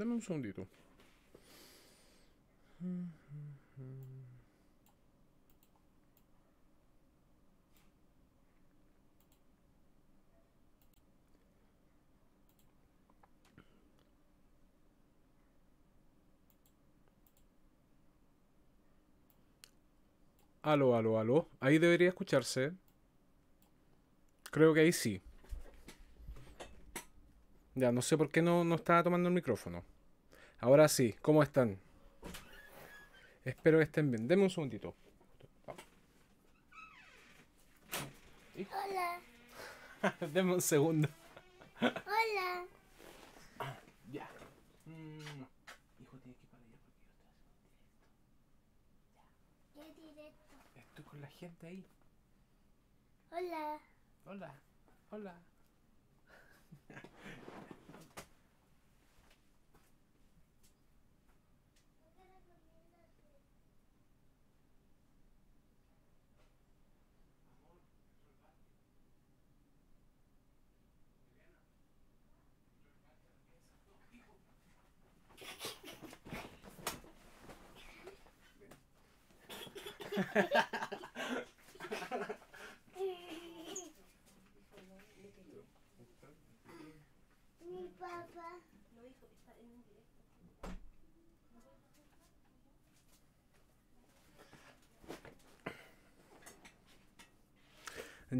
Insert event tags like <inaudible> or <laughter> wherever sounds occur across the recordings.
Dame un segundito. Aló, aló, alo. Ahí debería escucharse. Creo que ahí sí. Ya, no sé por qué no, no estaba tomando el micrófono. Ahora sí, ¿cómo están? Espero que estén bien. Deme un segundito. Hola. <laughs> Deme un segundo. Hola. Ya. Mm. Hijo, tiene que ir para allá porque yo estoy directo. Estoy con la gente ahí. Hola. Hola. Hola.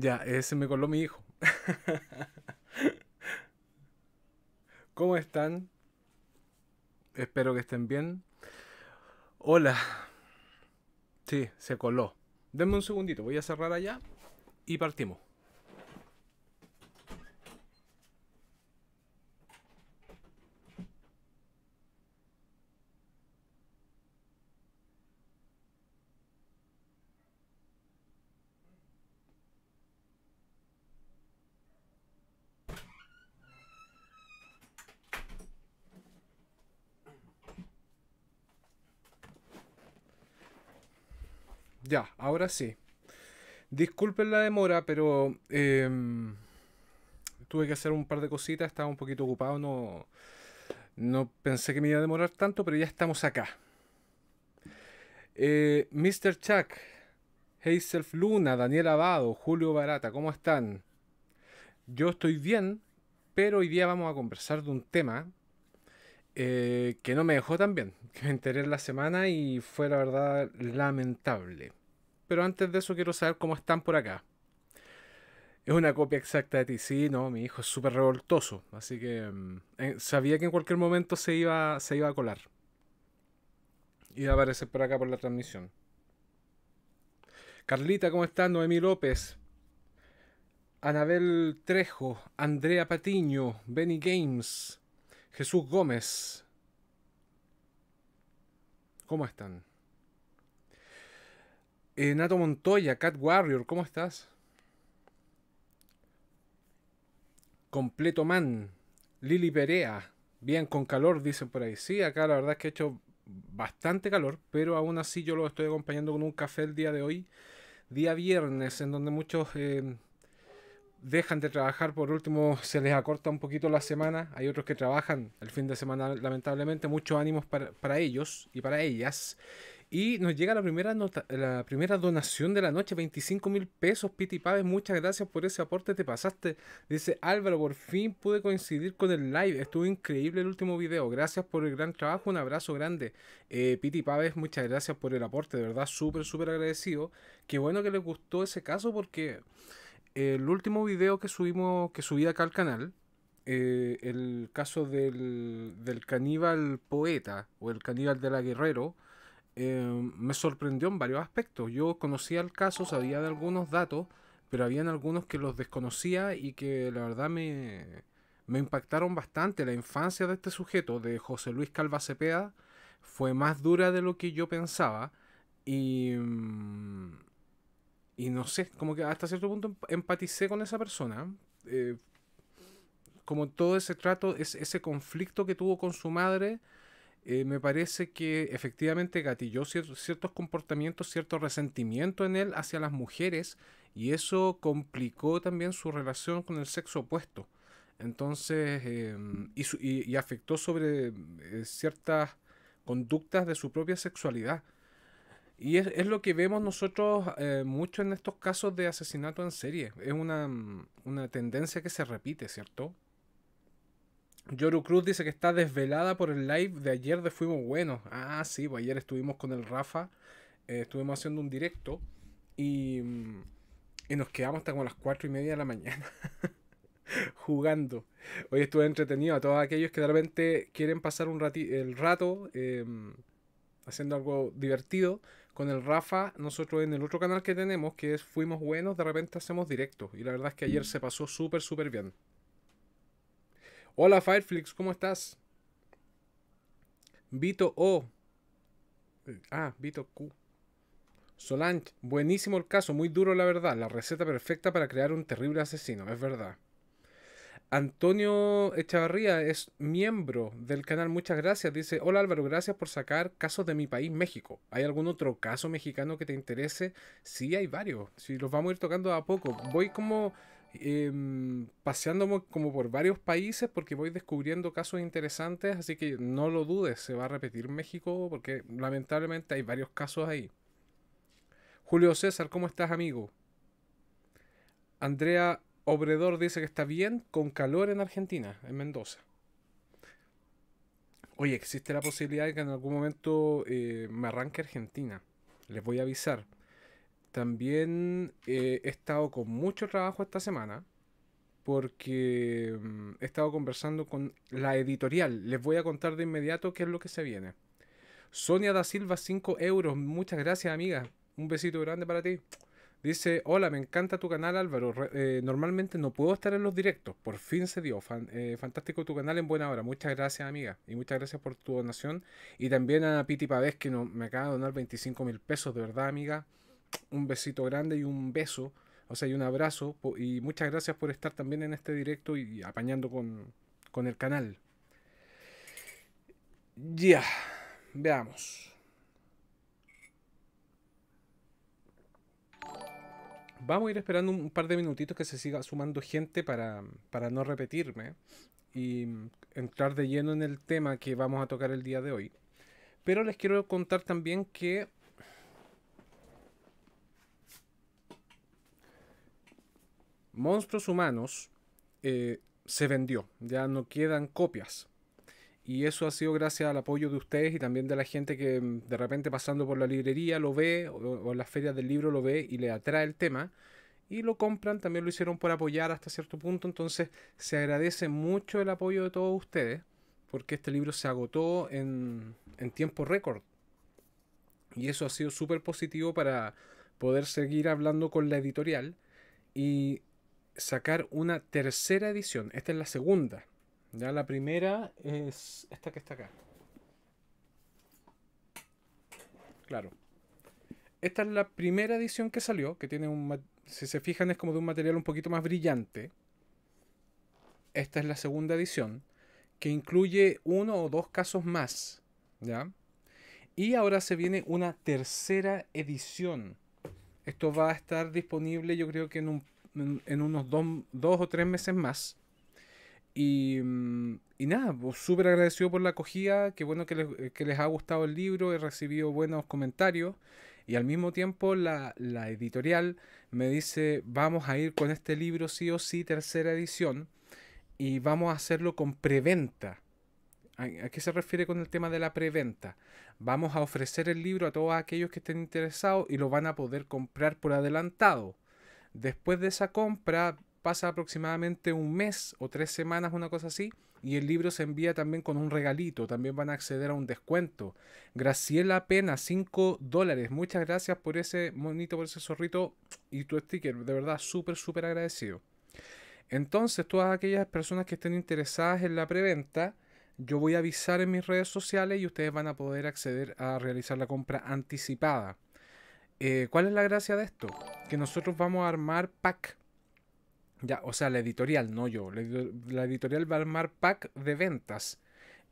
Ya, ese me coló mi hijo. <laughs> ¿Cómo están? Espero que estén bien. Hola. Sí, se coló. Denme un segundito, voy a cerrar allá y partimos. Ya, ahora sí. Disculpen la demora, pero em, tuve que hacer un par de cositas, estaba un poquito ocupado, no, no pensé que me iba a demorar tanto, pero ya estamos acá. Eh, Mr. Chuck, Hazel Luna, Daniel Abado, Julio Barata, ¿cómo están? Yo estoy bien, pero hoy día vamos a conversar de un tema eh, que no me dejó tan bien, que me enteré en la semana y fue la verdad lamentable pero antes de eso quiero saber cómo están por acá. Es una copia exacta de ti, sí, no, mi hijo es súper revoltoso, así que mm, eh, sabía que en cualquier momento se iba, se iba a colar. Iba a aparecer por acá por la transmisión. Carlita, ¿cómo estás? Noemí López. Anabel Trejo, Andrea Patiño, Benny Games, Jesús Gómez. ¿Cómo están? Eh, Nato Montoya, Cat Warrior, ¿cómo estás? Completo Man, Lili Perea, bien con calor, dicen por ahí. Sí, acá la verdad es que ha hecho bastante calor, pero aún así yo lo estoy acompañando con un café el día de hoy, día viernes, en donde muchos eh, dejan de trabajar, por último se les acorta un poquito la semana, hay otros que trabajan el fin de semana lamentablemente, muchos ánimos para, para ellos y para ellas. Y nos llega la primera, nota, la primera donación de la noche, 25 mil pesos, Piti Paves, muchas gracias por ese aporte, te pasaste. Dice Álvaro, por fin pude coincidir con el live, estuvo increíble el último video, gracias por el gran trabajo, un abrazo grande. Eh, Piti Paves, muchas gracias por el aporte, de verdad, súper, súper agradecido. Qué bueno que les gustó ese caso porque el último video que subimos, que subí acá al canal, eh, el caso del, del caníbal poeta o el caníbal de la guerrero, Em, me sorprendió en varios aspectos. Yo conocía el caso, sabía de algunos datos, pero habían algunos que los desconocía y que la verdad me, impactaron bastante. La infancia de este sujeto, de José Luis Calva Cepeda, fue más dura de lo que yo pensaba y... Mm, y no sé, como que hasta cierto punto empaticé con esa persona. Eh, como todo ese trato, ese conflicto que tuvo con su madre, eh, me parece que efectivamente gatilló ciertos, comportamientos, cierto resentimiento en él hacia las mujeres y eso complicó también su relación con el sexo opuesto. Entonces, em, y, afectó sobre eh, ciertas conductas de su propia sexualidad. Y es, lo que vemos nosotros eh, mucho en estos casos de asesinato en serie. Es una mm, tendencia que se repite, ¿cierto? Yoru Cruz dice que está desvelada por el live de ayer de Fuimos Buenos. Ah, sí, pues ayer estuvimos con el Rafa, eh, estuvimos haciendo un directo mm, y, nos quedamos hasta como las cuatro y media de la mañana <laughs> jugando. Hoy estuve entretenido a todos aquellos que de repente quieren pasar un el rato em, haciendo algo divertido. Con el Rafa, nosotros en el otro canal que tenemos, que es Fuimos Buenos, de repente hacemos directos. Y la verdad es que ayer se pasó súper, súper bien. Hola Fireflix, ¿cómo estás? Vito O. Eh, ah, Vito Q. Solange, buenísimo el caso, muy duro la verdad. La receta perfecta para crear un terrible asesino, es verdad. Antonio Echavarría es miembro del canal, muchas gracias. Dice, hola Álvaro, gracias por sacar casos de mi país, México. ¿Hay algún otro caso mexicano que te interese? Sí, hay varios. Si los vamos a ir tocando a poco. Voy como Em, paseando como por varios países porque voy descubriendo casos interesantes, así que no lo dudes, se va a repetir México porque lamentablemente hay varios casos ahí. Julio César, ¿cómo estás amigo? Andrea Obredor dice que está bien con calor en Argentina, en Mendoza. Oye, existe la posibilidad de que en algún momento eh, me arranque Argentina. Les voy a avisar. También eh, he estado con mucho trabajo esta semana porque mm, he estado conversando con la editorial. Les voy a contar de inmediato qué es lo que se viene. Sonia da Silva, 5 euros. Muchas gracias, amiga. Un besito grande para ti. Dice, hola, me encanta tu canal Álvaro. Eh, normalmente no puedo estar en los directos. Por fin se dio. Eh, fantástico tu canal en buena hora. Muchas gracias, amiga. Y muchas gracias por tu donación. Y también a Piti Pavés, que no, me acaba de donar 25 mil pesos. De verdad, amiga un besito grande y un beso, o sea, y un abrazo. Y muchas gracias por estar también en este directo y apañando con, con el canal. Ya, veamos. Vamos a ir esperando un par de minutitos que se siga sumando gente para, para no repetirme y entrar de lleno en el tema que vamos a tocar el día de hoy. Pero les quiero contar también que Monstruos Humanos eh, se vendió, ya no quedan copias. Y eso ha sido gracias al apoyo de ustedes y también de la gente que mm, de repente pasando por la librería lo ve o, en las ferias del libro lo ve y le atrae el tema y lo compran. También lo hicieron por apoyar hasta cierto punto. Entonces se agradece mucho el apoyo de todos ustedes porque este libro se agotó en, en tiempo récord. Y eso ha sido súper positivo para poder seguir hablando con la editorial y sacar una tercera edición. Esta es la segunda. Ya la primera es esta que está acá. Claro. Esta es la primera edición que salió, que tiene un... Si se fijan es como de un material un poquito más brillante. Esta es la segunda edición, que incluye uno o dos casos más. ¿Ya? Y ahora se viene una tercera edición. Esto va a estar disponible yo creo que en un en, unos dos, o tres meses más. Y, mm, nada, pues, súper agradecido por la acogida, qué bueno que les, ha gustado el libro, he recibido buenos comentarios y al mismo tiempo la, la editorial me dice vamos a ir con este libro sí o sí, tercera edición, y vamos a hacerlo con preventa. ¿A qué se refiere con el tema de la preventa? Vamos a ofrecer el libro a todos aquellos que estén interesados y lo van a poder comprar por adelantado. Después de esa compra pasa aproximadamente un mes o tres semanas, una cosa así, y el libro se envía también con un regalito, también van a acceder a un descuento. Graciela Pena, 5 dólares, muchas gracias por ese monito, por ese zorrito y tu sticker, de verdad, súper, súper agradecido. Entonces, todas aquellas personas que estén interesadas en la preventa, yo voy a avisar en mis redes sociales y ustedes van a poder acceder a realizar la compra anticipada. Eh, ¿cuál es la gracia de esto? Que nosotros vamos a armar pack. Ya, o sea, la editorial, no yo. La, editorial va a armar pack de ventas.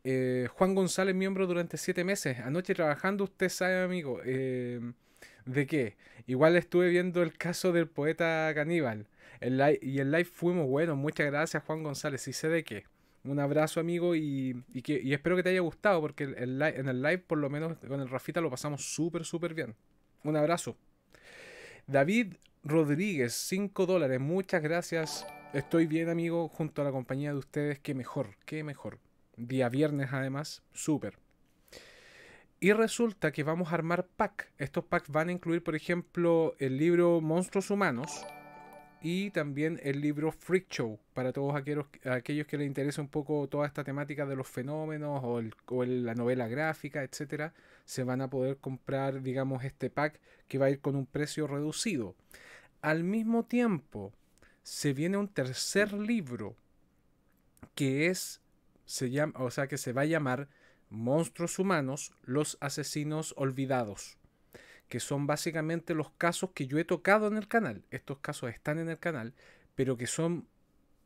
Eh, Juan González, miembro durante siete meses. Anoche trabajando, usted sabe, amigo. Em, ¿De qué? Igual estuve viendo el caso del poeta caníbal. y el live fuimos bueno. Muchas gracias, Juan González. Y sé de qué. Un abrazo, amigo. Y, que, espero que te haya gustado, porque en el live, por lo menos con el Rafita, lo pasamos súper, súper bien. Un abrazo. David Rodríguez, 5 dólares. Muchas gracias. Estoy bien, amigo, junto a la compañía de ustedes. Qué mejor, qué mejor. Día viernes, además. Súper. Y resulta que vamos a armar pack. Estos packs van a incluir, por ejemplo, el libro Monstruos Humanos, y también el libro Freak Show, para todos aquellos, aquellos que les interesa un poco toda esta temática de los fenómenos o, la novela gráfica, etcétera, se van a poder comprar, digamos, este pack que va a ir con un precio reducido. Al mismo tiempo, se viene un tercer libro que es, se llama, o sea, que se va a llamar Monstruos Humanos, los Asesinos Olvidados que son básicamente los casos que yo he tocado en el canal. Estos casos están en el canal, pero que son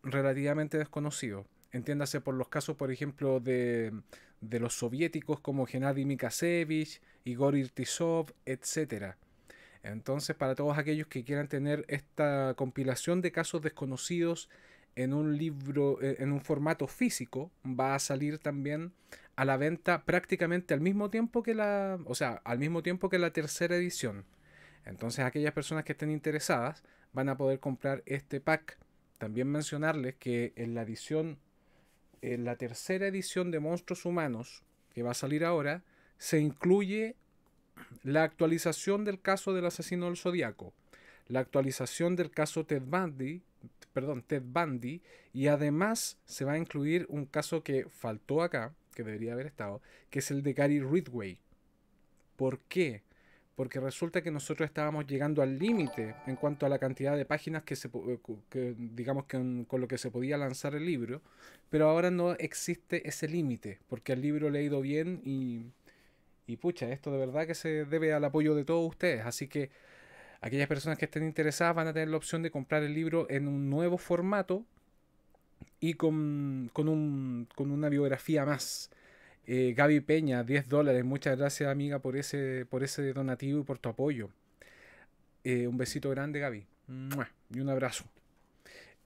relativamente desconocidos. Entiéndase por los casos, por ejemplo, de, de los soviéticos como Gennady Mikasevich, Igor Irtisov, etc. Entonces, para todos aquellos que quieran tener esta compilación de casos desconocidos en un libro, eh, en un formato físico, va a salir también a la venta prácticamente al mismo tiempo que la, o sea, al mismo tiempo que la tercera edición. Entonces aquellas personas que estén interesadas van a poder comprar este pack. También mencionarles que en la edición, en la tercera edición de Monstruos Humanos, que va a salir ahora, se incluye la actualización del caso del asesino del zodiaco, la actualización del caso Ted Bundy, perdón, Ted Bundy, y además se va a incluir un caso que faltó acá, que debería haber estado, que es el de Gary Ridway. ¿Por qué? Porque resulta que nosotros estábamos llegando al límite en cuanto a la cantidad de páginas que se eh, digamos con lo que se podía lanzar el libro, pero ahora no existe ese límite, porque el libro le ha ido bien y y pucha, esto de verdad que se debe al apoyo de todos ustedes, así que aquellas personas que estén interesadas van a tener la opción de comprar el libro en un nuevo formato y con, con, un, con una biografía más. Eh, Gaby Peña, 10 dólares. Muchas gracias, amiga, por ese, por ese donativo y por tu apoyo. Eh, un besito grande, Gaby. Y un abrazo.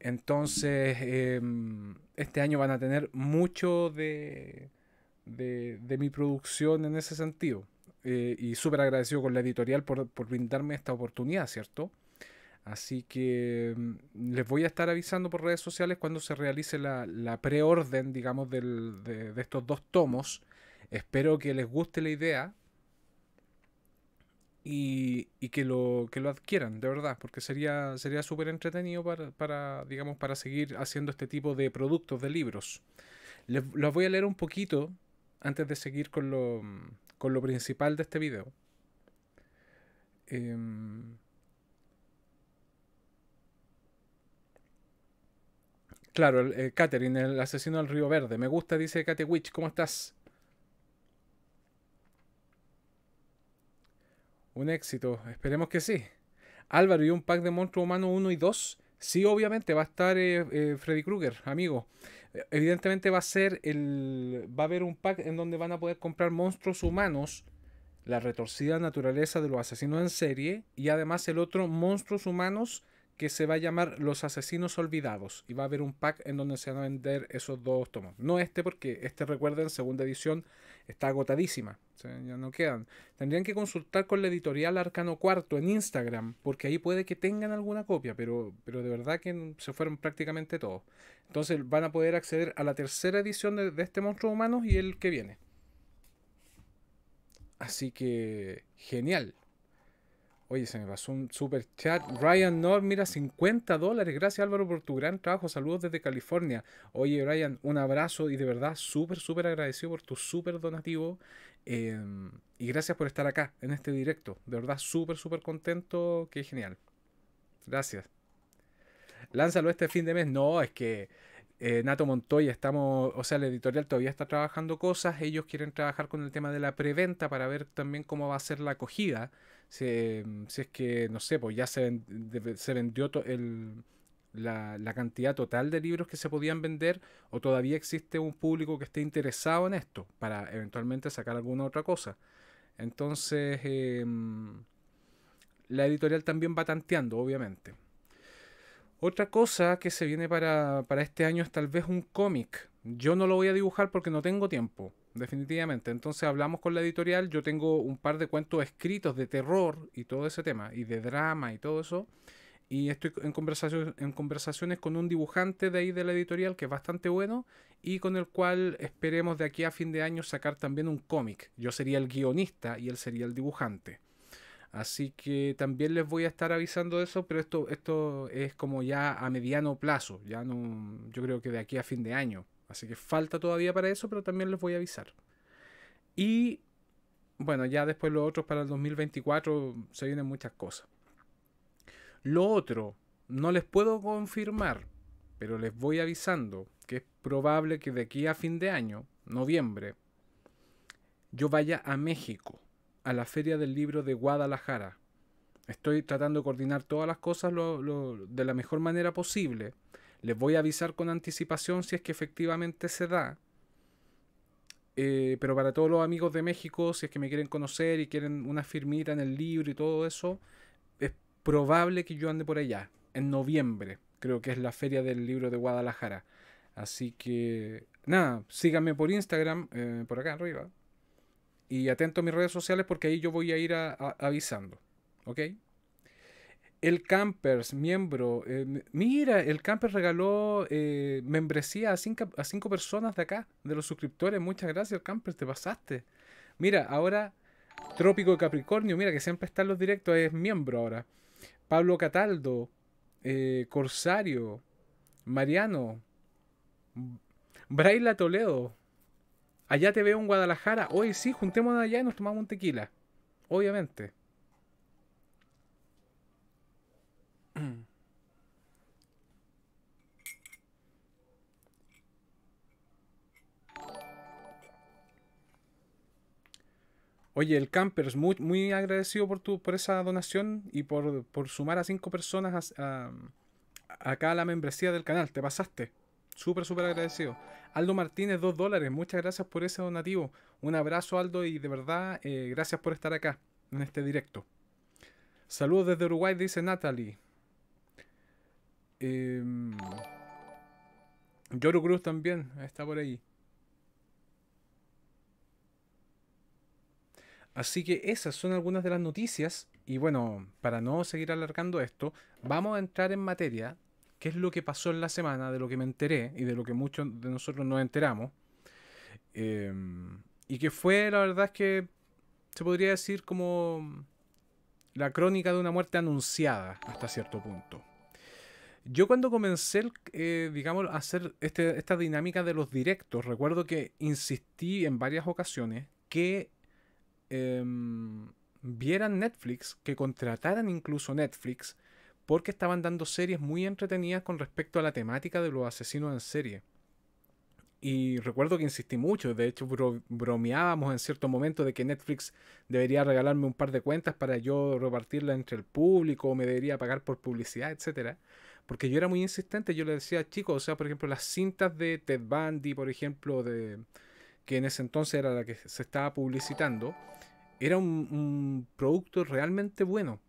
Entonces, em, este año van a tener mucho de, mi producción en ese sentido. Eh, y súper agradecido con la editorial por brindarme esta oportunidad, ¿cierto? Así que mm, les voy a estar avisando por redes sociales cuando se realice la, preorden, digamos, de, estos dos tomos. Espero que les guste la idea y, que, lo, adquieran, de verdad, porque sería súper entretenido para, digamos, para seguir haciendo este tipo de productos de libros. los voy a leer un poquito antes de seguir con lo, con lo principal de este video. Eh, Claro, eh, Catherine, el asesino del Río Verde. Me gusta, dice Kate Witch. ¿Cómo estás? Un éxito, esperemos que sí. Álvaro y un pack de monstruos humanos 1 y 2. Sí, obviamente va a estar eh, eh, Freddy Krueger, amigo. Evidentemente va a ser el. Va a haber un pack en donde van a poder comprar monstruos humanos, la retorcida naturaleza de los asesinos en serie, y además el otro, monstruos humanos que se va a llamar Los Asesinos Olvidados y va a haber un pack en donde se van a vender esos dos tomos. No este porque este recuerden, segunda edición está agotadísima, ya no quedan. Tendrían que consultar con la editorial Arcano Cuarto en Instagram porque ahí puede que tengan alguna copia, pero, pero de verdad que se fueron prácticamente todos. Entonces van a poder acceder a la tercera edición de, de este Monstruo Humano y el que viene. Así que genial. Oye, se me pasó un super chat. Ryan Nord, mira, 50 dólares. Gracias Álvaro por tu gran trabajo. Saludos desde California. Oye, Ryan, un abrazo y de verdad súper, súper agradecido por tu súper donativo. Em, y gracias por estar acá en este directo. De verdad, súper, súper contento. Qué genial. Gracias. Lánzalo este fin de mes. No, es que eh, Nato Montoya, estamos, o sea, la editorial todavía está trabajando cosas, ellos quieren trabajar con el tema de la preventa para ver también cómo va a ser la acogida si, es que, no sé, pues ya se, vendió la, cantidad total de libros que se podían vender o todavía existe un público que esté interesado en esto para eventualmente sacar alguna otra cosa. Entonces, em, la editorial también va tanteando, obviamente. Otra cosa que se viene para este año es tal vez un cómic. Yo no lo voy a dibujar porque no tengo tiempo definitivamente. Entonces hablamos con la editorial, yo tengo un par de cuentos escritos de terror y todo ese tema, y de drama y todo eso. Y estoy en, conversación, en conversaciones con un dibujante de ahí de la editorial que es bastante bueno y con el cual esperemos de aquí a fin de año sacar también un cómic. Yo sería el guionista y él sería el dibujante. Así que también les voy a estar avisando de eso, pero esto, esto es como ya a mediano plazo, ya no, yo creo que de aquí a fin de año. Así que falta todavía para eso, pero también les voy a avisar. Y bueno, ya después los otros para el 2024 se vienen muchas cosas. Lo otro, no les puedo confirmar, pero les voy avisando que es probable que de aquí a fin de año, noviembre, yo vaya a México, a la Feria del Libro de Guadalajara. Estoy tratando de coordinar todas las cosas de la mejor manera posible les voy a avisar con anticipación si es que efectivamente se da. Eh, pero para todos los amigos de México, si es que me quieren conocer y quieren una firmita en el libro y todo eso, es probable que yo ande por allá. En noviembre, creo que es la feria del libro de Guadalajara. Así que, nada, síganme por Instagram, eh, por acá arriba. Y atento a mis redes sociales porque ahí yo voy a ir avisando. ¿Ok? El Campers, miembro. Eh, mira, el Campers regaló eh, membresía a cinco, a cinco personas de acá, de los suscriptores. Muchas gracias, Campers, te pasaste. Mira, ahora Trópico de Capricornio, mira que siempre están los directos, es miembro ahora. Pablo Cataldo, eh, Corsario, Mariano, Braila Toledo. Allá te veo en Guadalajara. Hoy sí, juntémonos allá y nos tomamos un tequila. Obviamente. <clears throat> Oye, el Campers, muy, muy agradecido por, tu, por esa donación y por, por sumar a cinco personas a, acá a la membresía del canal. Te pasaste. Súper, súper agradecido. Aldo Martínez, dos dólares. Muchas gracias por ese donativo. Un abrazo, Aldo, y de verdad, eh, gracias por estar acá en este directo. Saludos desde Uruguay, dice Natalie. Eh, Cruz también está por ahí. Así que esas son algunas de las noticias. Y bueno, para no seguir alargando esto, vamos a entrar en materia. ¿Qué es lo que pasó en la semana? De lo que me enteré y de lo que muchos de nosotros nos enteramos. Em, y que fue, la verdad es que se podría decir como la crónica de una muerte anunciada hasta cierto punto. Yo cuando comencé, eh, digamos, a hacer este, esta dinámica de los directos, recuerdo que insistí en varias ocasiones que em, vieran Netflix, que contrataran incluso Netflix, porque estaban dando series muy entretenidas con respecto a la temática de los asesinos en serie. Y recuerdo que insistí mucho, de hecho bromeábamos en cierto momento de que Netflix debería regalarme un par de cuentas para yo repartirla entre el público, o me debería pagar por publicidad, etcétera porque yo era muy insistente, yo le decía, chicos, o sea, por ejemplo, las cintas de Ted Bundy, por ejemplo, de que en ese entonces era la que se estaba publicitando, era un, producto realmente bueno.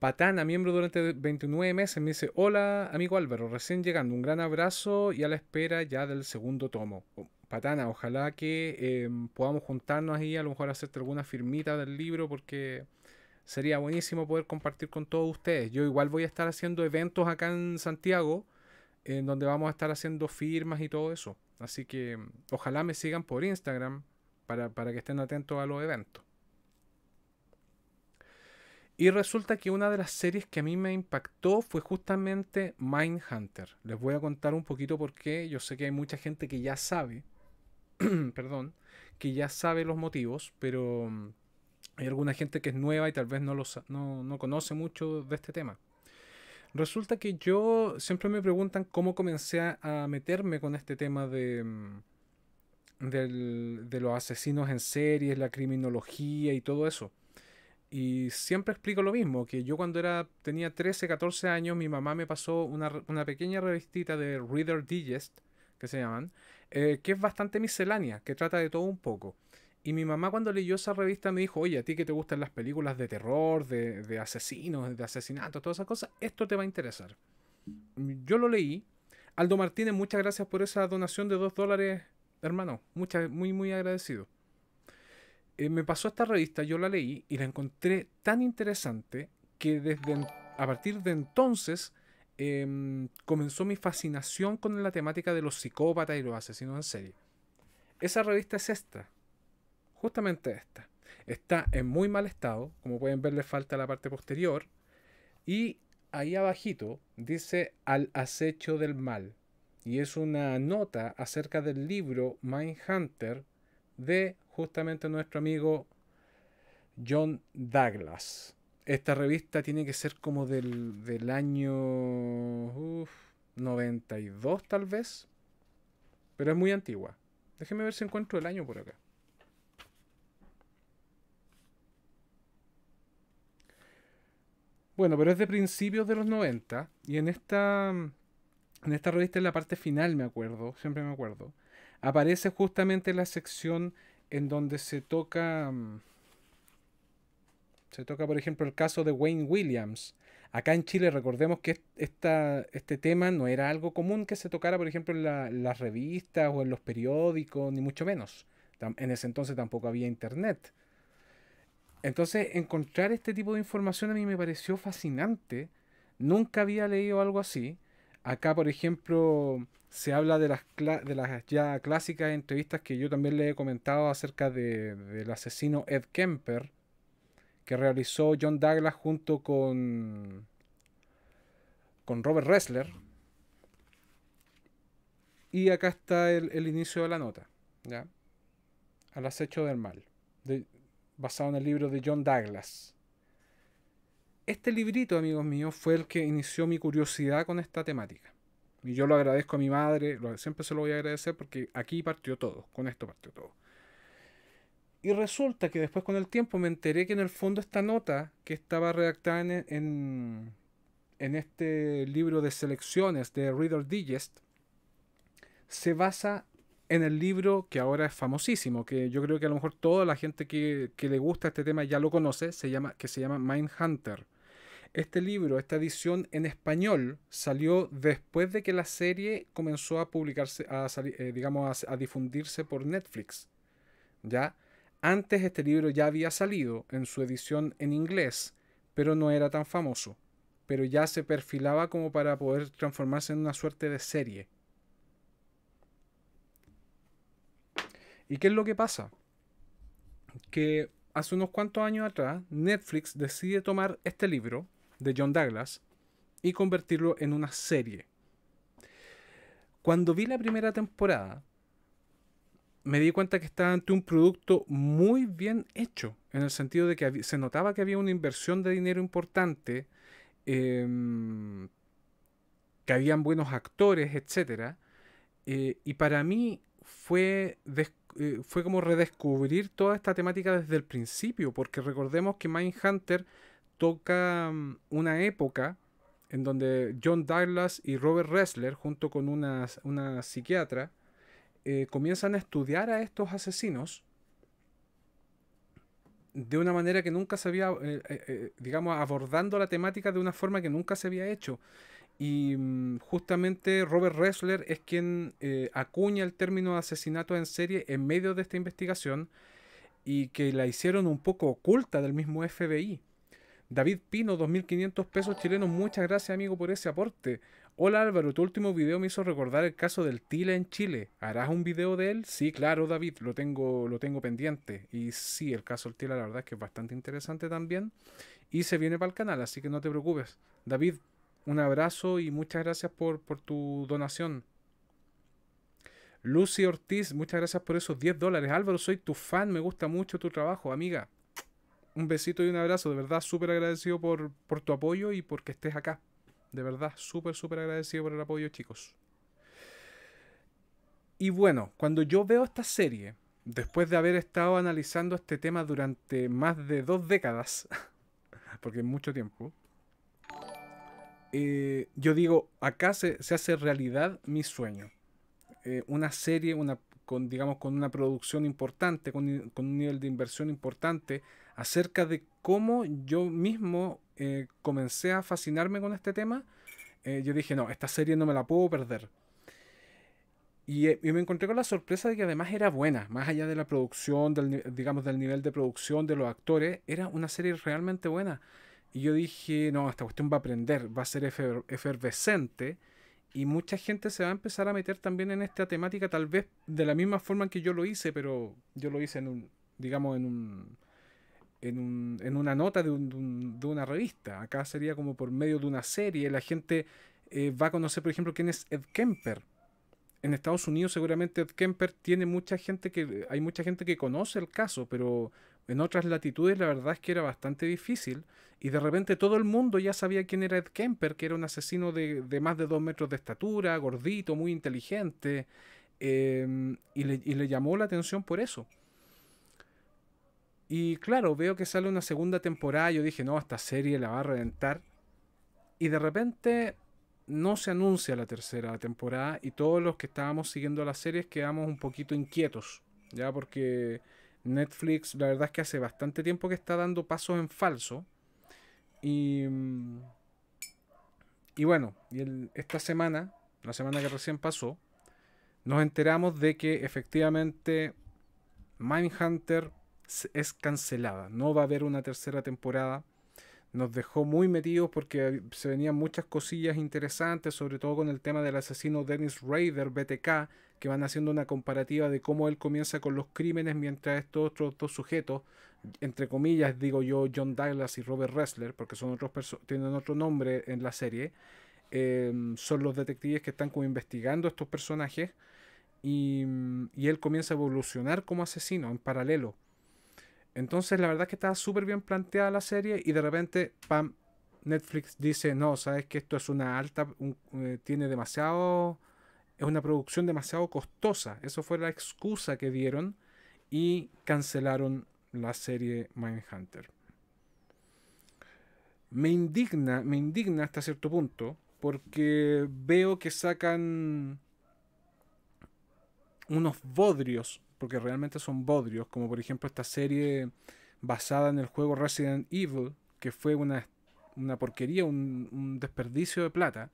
Patana, miembro durante 29 meses, me dice, hola amigo Álvaro, recién llegando, un gran abrazo y a la espera ya del segundo tomo. Patana, ojalá que em, podamos juntarnos ahí, a lo mejor hacerte alguna firmita del libro, porque sería buenísimo poder compartir con todos ustedes. Yo igual voy a estar haciendo eventos acá en Santiago, en donde vamos a estar haciendo firmas y todo eso. Así que mm, ojalá me sigan por Instagram para, que estén atentos a los eventos. Y resulta que una de las series que a mí me impactó fue justamente Mindhunter. Les voy a contar un poquito por qué. Yo sé que hay mucha gente que ya sabe, <clears throat> perdón, que ya sabe los motivos, pero mm, hay alguna gente que es nueva y tal vez no, no, conoce mucho de este tema. Resulta que yo siempre me preguntan cómo comencé a meterme con este tema de, mm, de los asesinos en series, la criminología y todo eso. Y siempre explico lo mismo, que yo cuando era, tenía 13, 14 años, mi mamá me pasó una, pequeña revistita de Reader Digest, que se llaman, eh, que es bastante miscelánea, que trata de todo un poco. Y mi mamá cuando leyó esa revista me dijo, oye, a ti que te gustan las películas de terror, de, asesinos, de asesinatos, todas esas cosas, esto te va a interesar. Yo lo leí. Aldo Martínez, muchas gracias por esa donación de dos dólares, hermano. Muchas, muy, muy agradecido. Eh, me pasó esta revista, yo la leí y la encontré tan interesante que desde a partir de entonces em, comenzó mi fascinación con la temática de los psicópatas y los asesinos en serie. Esa revista es esta, justamente esta. Está en muy mal estado, como pueden ver le falta la parte posterior. Y ahí abajito dice al acecho del mal. Y es una nota acerca del libro Mindhunter de justamente nuestro amigo John Douglas. Esta revista tiene que ser como del, año 92 tal vez. Pero es muy antigua. Déjenme ver si encuentro el año por acá. Bueno, pero es de principios de los 90 y en esta, en esta revista, en la parte final, me acuerdo, siempre me acuerdo, aparece justamente la sección en donde se toca, mm, se toca, por ejemplo, el caso de Wayne Williams. Acá en Chile recordemos que este tema no era algo común que se tocara, por ejemplo, en, la, en las revistas o en los periódicos, ni mucho menos. En ese entonces tampoco había internet. Entonces, encontrar este tipo de información a mí me pareció fascinante. Nunca había leído algo así. Acá, por ejemplo, se habla de las, las ya clásicas entrevistas que yo también le he comentado acerca del asesino Ed Kemper, que realizó John Douglas junto con, con Robert Ressler. Y acá está el, inicio de la nota. ¿ya? Al acecho del mal basado en el libro de John Douglas. Este librito, amigos míos, fue el que inició mi curiosidad con esta temática. Y yo lo agradezco a mi madre, siempre se lo voy a agradecer porque aquí partió todo, con esto partió todo. Y resulta que después con el tiempo me enteré que en el fondo esta nota que estaba redactada en, en este libro de selecciones de Reader Digest se basa en el libro que ahora es famosísimo, que yo creo que a lo mejor toda la gente que, le gusta este tema ya lo conoce, se llama, que se llama Mindhunter. Este libro, esta edición en español, salió después de que la serie comenzó a publicarse, a eh, digamos, a, difundirse por Netflix. ¿Ya? Antes este libro ya había salido en su edición en inglés, pero no era tan famoso. Pero ya se perfilaba como para poder transformarse en una suerte de serie. ¿Y qué es lo que pasa? Que hace unos cuantos años atrás Netflix decide tomar este libro de John Douglas y convertirlo en una serie. Cuando vi la primera temporada, me di cuenta que estaba ante un producto muy bien hecho, en el sentido de que se notaba que había una inversión de dinero importante, em, que habían buenos actores, etc. Eh, y para mí fue descubrir eh, fue como redescubrir toda esta temática desde el principio, porque recordemos que Mindhunter toca mm, una época en donde John Douglas y Robert Ressler, junto con una, psiquiatra, eh, comienzan a estudiar a estos asesinos de una manera que nunca se había, eh, digamos, abordando la temática de una forma que nunca se había hecho. Y mm, justamente Robert Ressler es quien eh, acuña el término asesinato en serie en medio de esta investigación y que la hicieron un poco oculta del mismo FBI. David Pino, 2.500 pesos chilenos, muchas gracias amigo por ese aporte. Hola Álvaro, tu último video me hizo recordar el caso del Tila en Chile. ¿Harás un video de él? Sí, claro David, lo tengo, lo tengo pendiente. Y sí, el caso del Tila la verdad es que es bastante interesante también. Y se viene para el canal, así que no te preocupes. David, un abrazo y muchas gracias por, tu donación. Lucy Ortiz, muchas gracias por esos 10 dólares. Álvaro, soy tu fan, me gusta mucho tu trabajo, amiga. Un besito y un abrazo, de verdad súper agradecido por, por tu apoyo y porque estés acá. De verdad, súper, súper agradecido por el apoyo, chicos. Y bueno, cuando yo veo esta serie, después de haber estado analizando este tema durante más de dos décadas, <laughs> porque es mucho tiempo, eh, yo digo, acá se, hace realidad mi sueño. Eh, una serie, una, con, digamos, con una producción importante, con, un nivel de inversión importante, acerca de cómo yo mismo eh, comencé a fascinarme con este tema. yo dije, no, esta serie no me la puedo perder. Y, me encontré con la sorpresa de que además era buena, más allá de la producción, digamos, del nivel de producción de los actores, era una serie realmente buena. Y yo dije, no, esta cuestión va a aprender, va a ser efervescente. Y mucha gente se va a empezar a meter también en esta temática, tal vez de la misma forma en que yo lo hice, pero yo lo hice en un, digamos, en un, en, un, en, una nota de, una revista. Acá sería como por medio de una serie. La gente eh, va a conocer, por ejemplo, quién es Ed Kemper. En Estados Unidos seguramente Ed Kemper tiene mucha gente que... Hay mucha gente que conoce el caso, pero en otras latitudes la verdad es que era bastante difícil y de repente todo el mundo ya sabía quién era Ed Kemper, que era un asesino de, más de dos metros de estatura, gordito, muy inteligente, em, y, le, y le llamó la atención por eso. Y claro, veo que sale una segunda temporada, yo dije, no, esta serie la va a reventar. Y de repente no se anuncia la tercera temporada y todos los que estábamos siguiendo las series quedamos un poquito inquietos, ya porque Netflix, la verdad es que hace bastante tiempo que está dando pasos en falso. Y, mm, bueno, y esta semana, la semana que recién pasó, nos enteramos de que efectivamente Mindhunter es cancelada. No va a haber una tercera temporada. Nos dejó muy metidos porque se venían muchas cosillas interesantes, sobre todo con el tema del asesino Dennis Raider, BTK, que van haciendo una comparativa de cómo él comienza con los crímenes mientras estos otros dos sujetos, entre comillas digo yo, John Douglas y Robert Ressler, porque son otros tienen otro nombre en la serie, em, son los detectives que están como investigando estos personajes y, y él comienza a evolucionar como asesino en paralelo. Entonces la verdad es que está súper bien planteada la serie y de repente, pam, Netflix dice, no, sabes que esto es una alta, eh, tiene demasiado es una producción demasiado costosa. Eso fue la excusa que dieron y cancelaron la serie Mindhunter. Me indigna, me indigna hasta cierto punto, porque veo que sacan unos bodrios, porque realmente son bodrios, como por ejemplo esta serie basada en el juego Resident Evil, que fue una, porquería, un, un desperdicio de plata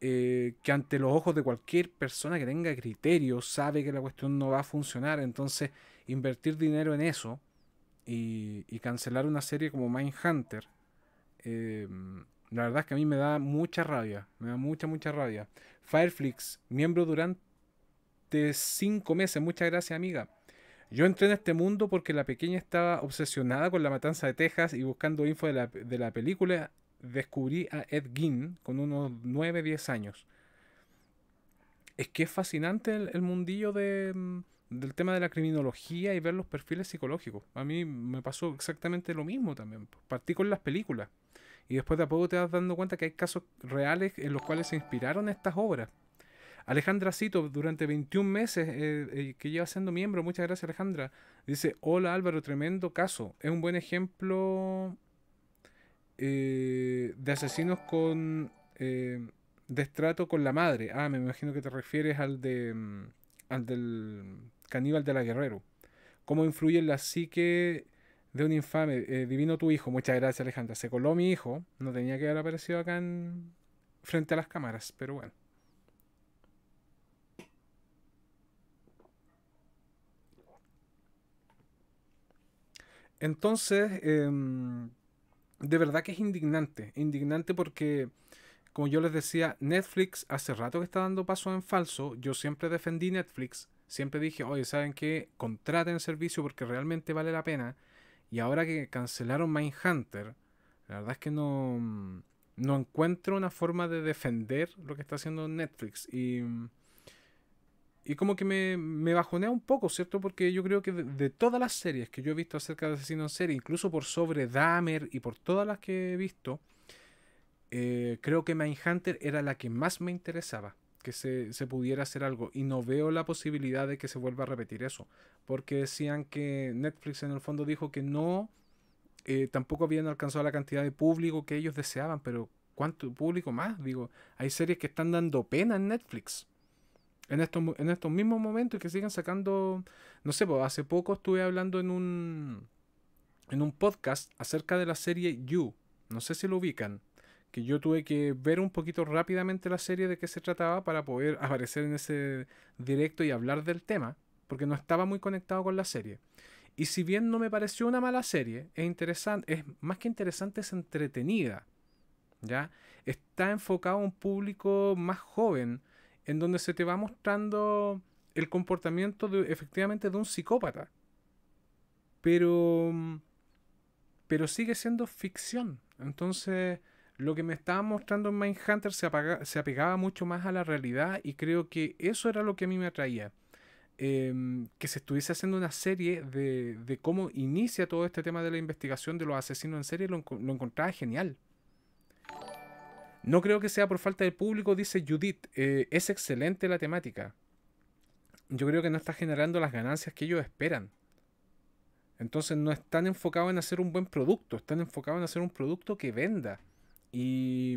eh, que ante los ojos de cualquier persona que tenga criterio sabe que la cuestión no va a funcionar. Entonces, invertir dinero en eso y, cancelar una serie como Mindhunter, em, la verdad es que a mí me da mucha rabia. Me da mucha, mucha rabia. Fireflix, miembro durante cinco meses. Muchas gracias, amiga. Yo entré en este mundo porque la pequeña estaba obsesionada con la matanza de Texas y buscando info de la, de la película descubrí a Ed Gein con unos 9, 10 años. Es que es fascinante el, mundillo de, mm, del tema de la criminología y ver los perfiles psicológicos. A mí me pasó exactamente lo mismo también. Partí con las películas y después de a poco te vas dando cuenta que hay casos reales en los cuales se inspiraron estas obras. Alejandra Cito, durante 21 meses eh, eh, que lleva siendo miembro, muchas gracias Alejandra, dice, hola Álvaro, tremendo caso, es un buen ejemplo eh, de asesinos con eh, destrato con la madre. Ah, me imagino que te refieres al de mm, al del caníbal de la Guerrero. ¿Cómo influye la psique de un infame? Eh, divino tu hijo. Muchas gracias, Alejandra. Se coló mi hijo. No tenía que haber aparecido acá en... frente a las cámaras, pero bueno. Entonces, em, de verdad que es indignante. Indignante porque, como yo les decía, Netflix hace rato que está dando paso en falso. Yo siempre defendí Netflix. Siempre dije, oye, ¿saben qué? Contraten el servicio porque realmente vale la pena. Y ahora que cancelaron Mindhunter, la verdad es que no, no encuentro una forma de defender lo que está haciendo Netflix. Y y como que me, me, bajonea un poco, ¿cierto? Porque yo creo que de, todas las series que yo he visto acerca de asesino en serie, incluso por sobre Dahmer y por todas las que he visto, eh, creo que Mindhunter era la que más me interesaba, que se, pudiera hacer algo. Y no veo la posibilidad de que se vuelva a repetir eso. Porque decían que Netflix en el fondo dijo que no, eh, tampoco habían alcanzado la cantidad de público que ellos deseaban, pero ¿cuánto público más? Digo, hay series que están dando pena en Netflix en estos, en estos mismos momentos y que sigan sacando, no sé, pues hace poco estuve hablando en un, en un podcast acerca de la serie You, no sé si lo ubican, que yo tuve que ver un poquito rápidamente la serie de qué se trataba para poder <laughs> aparecer en ese directo y hablar del tema, porque no estaba muy conectado con la serie. Y si bien no me pareció una mala serie, es interesante, es más que interesante, es entretenida. ¿Ya? Está enfocado a un público más joven, en donde se te va mostrando el comportamiento efectivamente de un psicópata. Pero, pero sigue siendo ficción. Entonces, lo que me estaba mostrando en Mindhunter se, se apegaba mucho más a la realidad y creo que eso era lo que a mí me atraía. Em, que se estuviese haciendo una serie de, cómo inicia todo este tema de la investigación de los asesinos en serie lo, lo encontraba genial. No creo que sea por falta de público, dice Judith. Eh, es excelente la temática. Yo creo que no está generando las ganancias que ellos esperan. Entonces no están enfocados en hacer un buen producto, están enfocados en hacer un producto que venda. Y,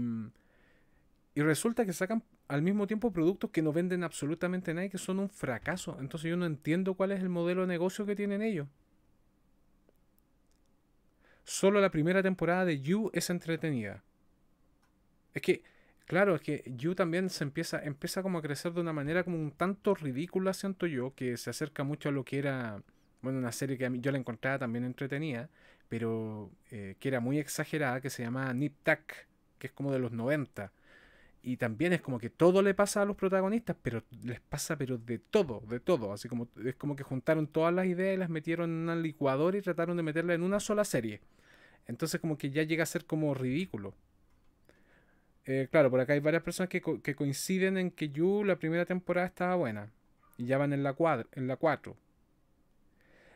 y resulta que sacan al mismo tiempo productos que no venden absolutamente nada y que son un fracaso. Entonces yo no entiendo cuál es el modelo de negocio que tienen ellos. Solo la primera temporada de You es entretenida. Es que, claro, es que Yu también se empieza, empieza como a crecer de una manera como un tanto ridícula, siento yo, que se acerca mucho a lo que era, bueno, una serie que yo la encontraba también entretenida, pero eh, que era muy exagerada, que se llamaba Nip Tac que es como de los 90. Y también es como que todo le pasa a los protagonistas, pero les pasa pero de todo, de todo. Así como es como que juntaron todas las ideas y las metieron en un licuador y trataron de meterla en una sola serie. Entonces como que ya llega a ser como ridículo. Eh, claro, por acá hay varias personas que, coinciden en que You la primera temporada estaba buena. Y ya van en la, en la 4.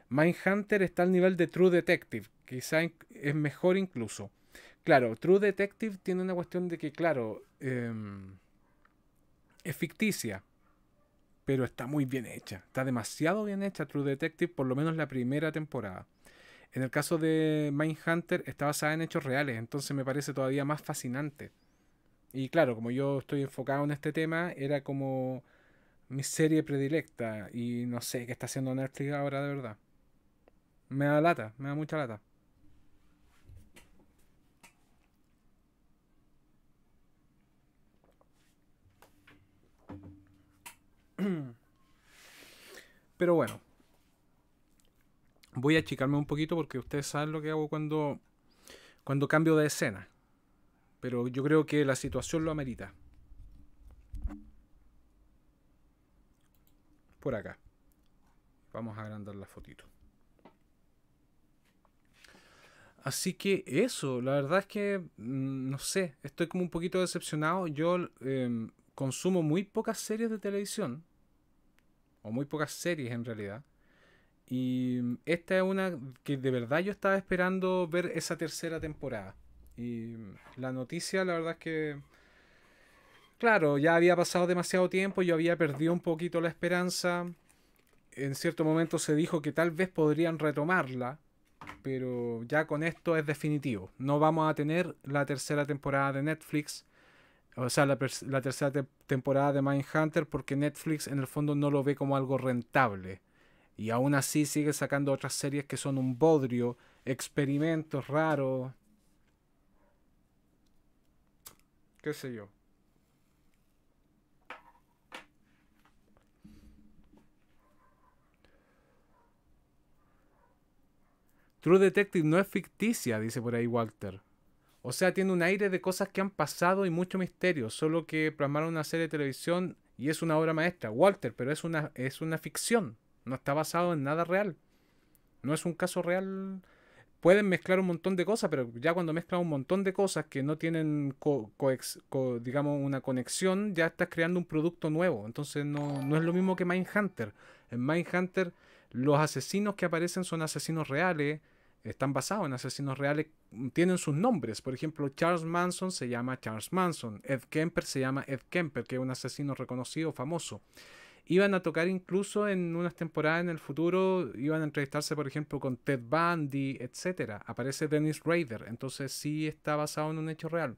Mindhunter está al nivel de True Detective. Quizá es mejor incluso. Claro, True Detective tiene una cuestión de que, claro, em, es ficticia. Pero está muy bien hecha. Está demasiado bien hecha True Detective, por lo menos la primera temporada. En el caso de Mindhunter está basada en hechos reales, entonces me parece todavía más fascinante. Y claro, como yo estoy enfocado en este tema, era como mi serie predilecta. Y no sé qué está haciendo Netflix ahora de verdad. Me da lata, me da mucha lata. <clears throat> Pero bueno. Voy a achicarme un poquito porque ustedes saben lo que hago cuando, cuando cambio de escena pero yo creo que la situación lo amerita. Por acá. Vamos a agrandar la fotito. Así que eso, la verdad es que mm, no sé, estoy como un poquito decepcionado. Yo em, consumo muy pocas series de televisión, o muy pocas series en realidad. Y esta es una que de verdad yo estaba esperando ver esa tercera temporada. Y mm, la noticia, la verdad es que, claro, ya había pasado demasiado tiempo, yo había perdido un poquito la esperanza. En cierto momento se dijo que tal vez podrían retomarla, pero ya con esto es definitivo. No vamos a tener la tercera temporada de Netflix, o sea, la, tercera temporada de Mindhunter, porque Netflix en el fondo no lo ve como algo rentable. Y aún así sigue sacando otras series que son un bodrio, experimentos raros. qué sé yo. True Detective no es ficticia, dice por ahí Walter. O sea, tiene un aire de cosas que han pasado y mucho misterio, solo que plasmaron una serie de televisión y es una obra maestra. Walter, pero es una, es una ficción, no está basado en nada real. No es un caso real pueden mezclar un montón de cosas, pero ya cuando mezclan un montón de cosas que no tienen, digamos, una conexión, ya estás creando un producto nuevo. Entonces no, no es lo mismo que Mindhunter. En Mindhunter los asesinos que aparecen son asesinos reales, están basados en asesinos reales, tienen sus nombres. Por ejemplo, Charles Manson se llama Charles Manson, Ed Kemper se llama Ed Kemper, que es un asesino reconocido, famoso. Iban a tocar incluso en unas temporadas en el futuro, iban a entrevistarse, por ejemplo, con Ted Bundy, etc. Aparece Dennis Rader, entonces sí está basado en un hecho real.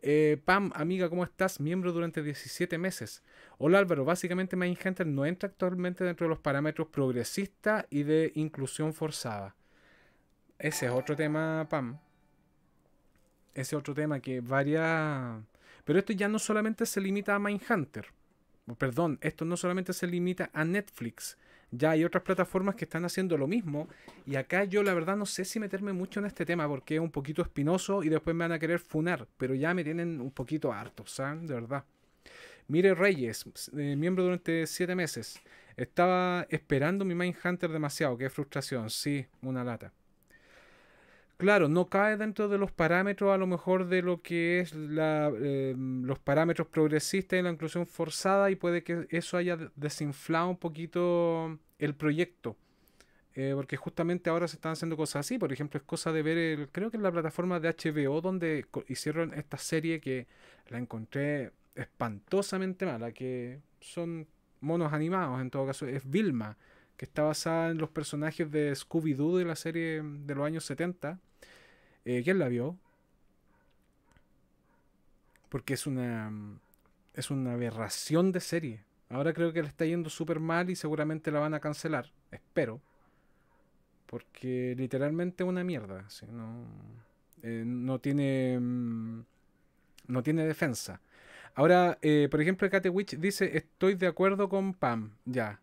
Eh, Pam, amiga, ¿cómo estás? Miembro durante 17 meses. Hola Álvaro, básicamente Mindhunter no entra actualmente dentro de los parámetros progresista y de inclusión forzada. Ese es otro tema, Pam. Ese es otro tema que varía... Pero esto ya no solamente se limita a Mindhunter perdón, esto no solamente se limita a Netflix, ya hay otras plataformas que están haciendo lo mismo y acá yo la verdad no sé si meterme mucho en este tema porque es un poquito espinoso y después me van a querer funar, pero ya me tienen un poquito harto, ¿saben? De verdad. Mire Reyes, eh, miembro durante 7 meses. Estaba esperando mi Mindhunter demasiado, qué frustración, sí, una lata. Claro, no cae dentro de los parámetros a lo mejor de lo que es la, em, los parámetros progresistas en la inclusión forzada y puede que eso haya desinflado un poquito el proyecto. Eh, porque justamente ahora se están haciendo cosas así. Por ejemplo, es cosa de ver, el, creo que en la plataforma de HBO donde hicieron esta serie que la encontré espantosamente mala, que son monos animados en todo caso, es Vilma que está basada en los personajes de Scooby-Doo de la serie de los años 70. Eh, ¿Quién la vio? Porque es una, es una aberración de serie. Ahora creo que le está yendo súper mal y seguramente la van a cancelar. Espero. Porque literalmente es una mierda. No, eh, no, tiene. Mm, no tiene defensa. Ahora, eh, por ejemplo, Kate Witch dice: Estoy de acuerdo con Pam. Ya.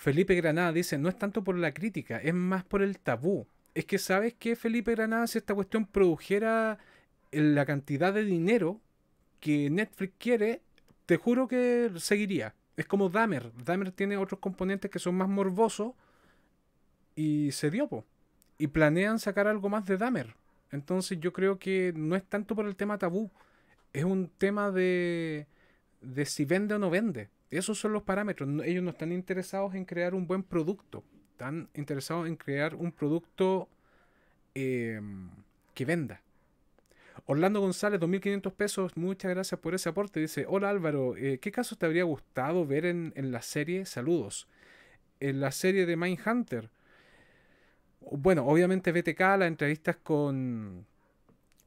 Felipe Granada dice, no es tanto por la crítica, es más por el tabú. Es que sabes que Felipe Granada, si esta cuestión produjera eh, la cantidad de dinero que Netflix quiere, te juro que seguiría. Es como Dahmer. Dahmer tiene otros componentes que son más morbosos y se dio, Y planean sacar algo más de Dahmer. Entonces yo creo que no es tanto por el tema tabú, es un tema de, de si vende o no vende. Esos son los parámetros. Ellos no están interesados en crear un buen producto. Están interesados en crear un producto em, que venda. Orlando González, 2.500 pesos, muchas gracias por ese aporte. Dice, hola Álvaro, eh, ¿qué casos te habría gustado ver en, la serie? Saludos. En la serie de Mindhunter. Bueno, obviamente BTK, las entrevistas con,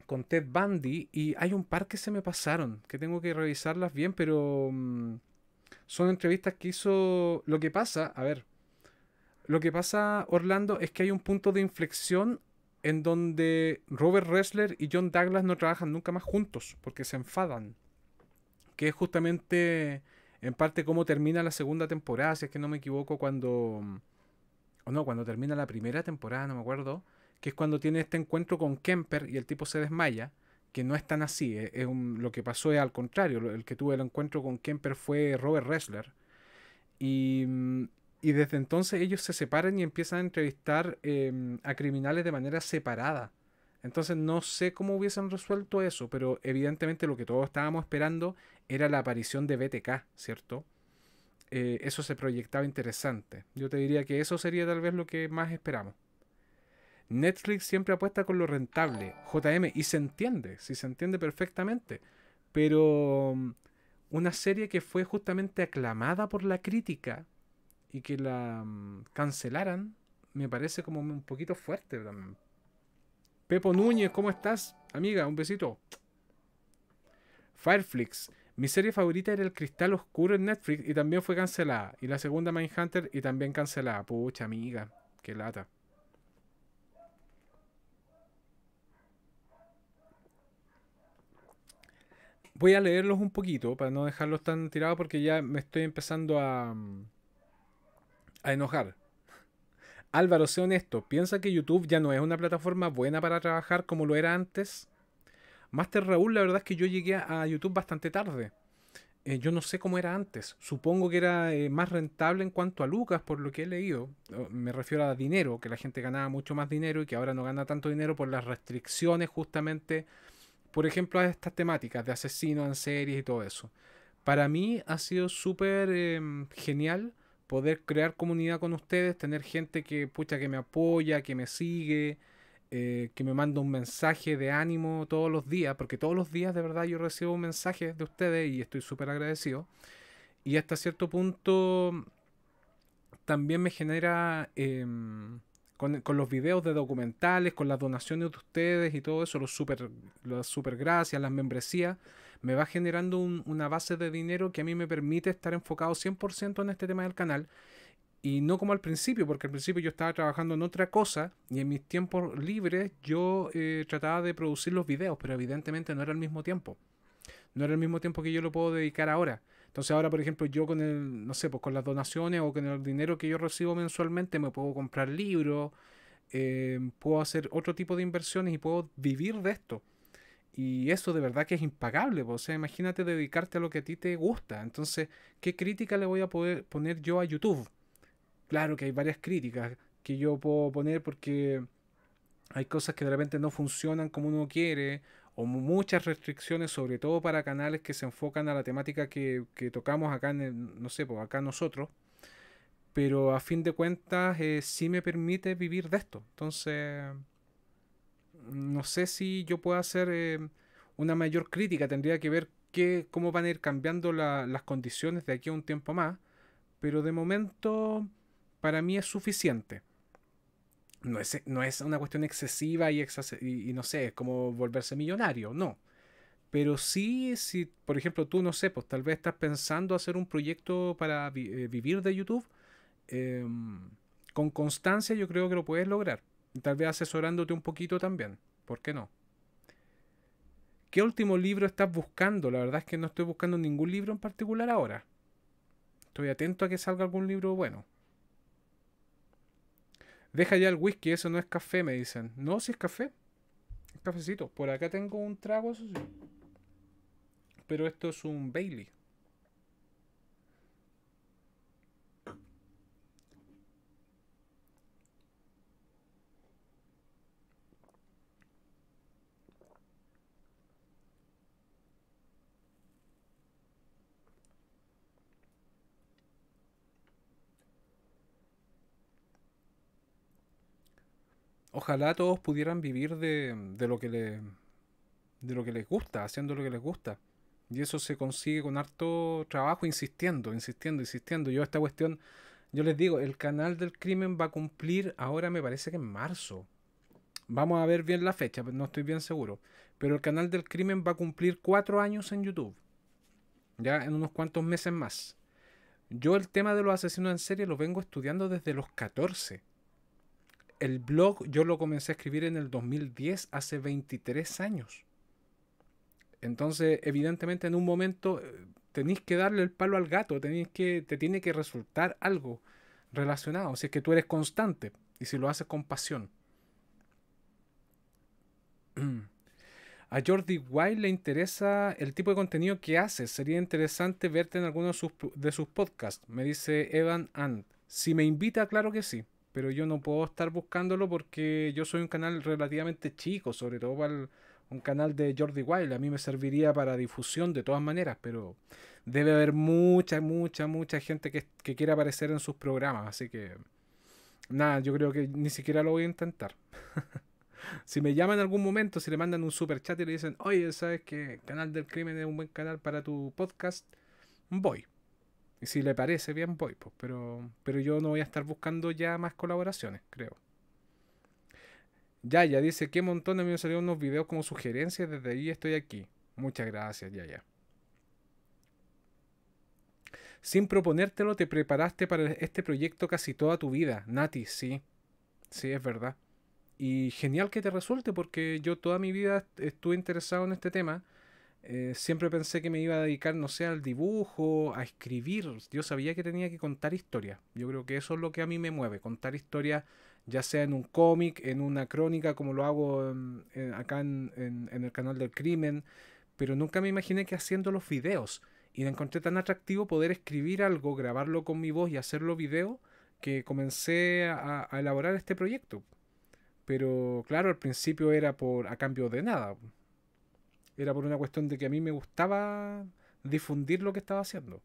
con Ted Bundy y hay un par que se me pasaron, que tengo que revisarlas bien, pero... Mm, son entrevistas que hizo... Lo que pasa, a ver, lo que pasa, Orlando, es que hay un punto de inflexión en donde Robert wrestler y John Douglas no trabajan nunca más juntos, porque se enfadan. Que es justamente en parte cómo termina la segunda temporada, si es que no me equivoco, cuando... O no, cuando termina la primera temporada, no me acuerdo, que es cuando tiene este encuentro con Kemper y el tipo se desmaya que no e-, es tan así. lo que pasó es al contrario. El que tuve el encuentro con Kemper fue Robert Ressler. Y, mm, desde entonces ellos se separan y empiezan a entrevistar em, a criminales de manera separada. Entonces no sé cómo hubiesen resuelto eso, pero evidentemente lo que todos estábamos esperando era la aparición de BTK, ¿cierto? Eh, eso se proyectaba interesante. Yo te diría que eso sería tal vez lo que más esperamos. Netflix siempre apuesta con lo rentable, JM, y se entiende, sí se entiende perfectamente. Pero mm, una serie que fue justamente aclamada por la crítica y que la mm, cancelaran, me parece como un poquito fuerte Pepo Núñez, ¿cómo estás? Amiga, un besito. Fireflix. Mi serie favorita era El Cristal Oscuro en Netflix y también fue cancelada. Y la segunda Mindhunter y también cancelada. Pucha, amiga, qué lata. voy a leerlos un poquito para no dejarlos tan tirados porque ya me estoy empezando a, a enojar. <laughs> Álvaro, sé honesto, ¿piensa que YouTube ya no es una plataforma buena para trabajar como lo era antes? Master Raúl, la verdad es que yo llegué a YouTube bastante tarde. Eh, yo no sé cómo era antes. Supongo que era eh, más rentable en cuanto a Lucas, por lo que he leído. Me refiero a dinero, que la gente ganaba mucho más dinero y que ahora no gana tanto dinero por las restricciones justamente por ejemplo, a estas temáticas de asesinos en series y todo eso. Para mí ha sido súper em, genial poder crear comunidad con ustedes, tener gente que, pucha, que me apoya, que me sigue, eh, que me manda un mensaje de ánimo todos los días, porque todos los días de verdad yo recibo un mensaje de ustedes y estoy súper agradecido. Y hasta cierto punto también me genera... Em, con, los videos de documentales, con las donaciones de ustedes y todo eso, los super, las super gracias, las membresías, me va generando una base de dinero que a mí me permite estar enfocado 100% en este tema del canal. Y no como al principio, porque al principio yo estaba trabajando en otra cosa y en mis tiempos libres yo eh, trataba de producir los videos, pero evidentemente no era el mismo tiempo. No era el mismo tiempo que yo lo puedo dedicar ahora. Entonces ahora, por ejemplo, yo con el, no sé, pues con las donaciones o con el dinero que yo recibo mensualmente me puedo comprar libros, em, puedo hacer otro tipo de inversiones y puedo vivir de esto. Y eso de verdad que es impagable, pues, o sea, imagínate dedicarte a lo que a ti te gusta. Entonces, ¿qué crítica le voy a poder poner yo a YouTube? Claro que hay varias críticas que yo puedo poner porque hay cosas que de repente no funcionan como uno quiere o muchas restricciones, sobre todo para canales que se enfocan a la temática que, tocamos acá, en no sé, pues acá nosotros. Pero a fin de cuentas, eh, sí me permite vivir de esto. Entonces, no sé si yo puedo hacer eh, una mayor crítica. Tendría que ver cómo van a ir cambiando las condiciones de aquí a un tiempo más. Pero de momento, para mí es suficiente no es, una cuestión excesiva y, no sé, es como volverse millonario, no. Pero sí, si por ejemplo tú, no sé, pues tal vez estás pensando hacer un proyecto para eh, vivir de YouTube, em, con constancia yo creo que lo puedes lograr. Tal vez asesorándote un poquito también, ¿por qué no? ¿Qué último libro estás buscando? La verdad es que no estoy buscando ningún libro en particular ahora. Estoy atento a que salga algún libro bueno. Deja ya el whisky, eso no es café, me dicen. No, si es café. Es cafecito. Por acá tengo un trago, eso sí. Pero esto es un Bailey. ojalá todos pudieran vivir de, lo que le, de lo que les gusta, haciendo lo que les gusta. Y eso se consigue con harto trabajo, insistiendo, insistiendo, insistiendo. Yo esta cuestión, yo les digo, el canal del crimen va a cumplir ahora me parece que en marzo. Vamos a ver bien la fecha, no estoy bien seguro. Pero el canal del crimen va a cumplir cuatro años en YouTube. Ya en unos cuantos meses más. Yo el tema de los asesinos en serie lo vengo estudiando desde los 14 el blog yo lo comencé a escribir en el 2010, hace 23 años. Entonces, evidentemente en un momento eh, tenéis que darle el palo al gato, tenéis que, te tiene que resultar algo relacionado. si es que tú eres constante y si lo haces con pasión. <clears throat> A Jordi White le interesa el tipo de contenido que haces. Sería interesante verte en alguno de sus, podcasts, me dice Evan And. Si me invita, claro que sí pero yo no puedo estar buscándolo porque yo soy un canal relativamente chico, sobre todo para un canal de Jordi Wild. A mí me serviría para difusión de todas maneras, pero debe haber mucha, mucha, mucha gente que, que quiera aparecer en sus programas. Así que, nada, yo creo que ni siquiera lo voy a intentar. <laughs> si me llaman en algún momento, si le mandan un super chat y le dicen, oye, ¿sabes que Canal del Crimen es un buen canal para tu podcast? Voy. Y si le parece bien, voy, pues, pero, pero yo no voy a estar buscando ya más colaboraciones, creo. ya ya dice, qué montón de mí me salieron unos videos como sugerencias, desde ahí estoy aquí. Muchas gracias, ya Sin proponértelo, te preparaste para este proyecto casi toda tu vida, Nati, sí. Sí, es verdad. Y genial que te resulte porque yo toda mi vida estuve interesado en este tema eh, siempre pensé que me iba a dedicar, no sé, al dibujo, a escribir. Yo sabía que tenía que contar historias. Yo creo que eso es lo que a mí me mueve, contar historias, ya sea en un cómic, en una crónica, como lo hago em, acá en, el canal del crimen. Pero nunca me imaginé que haciendo los videos. Y me encontré tan atractivo poder escribir algo, grabarlo con mi voz y hacerlo video, que comencé a, a elaborar este proyecto. Pero claro, al principio era por a cambio de nada era por una cuestión de que a mí me gustaba difundir lo que estaba haciendo.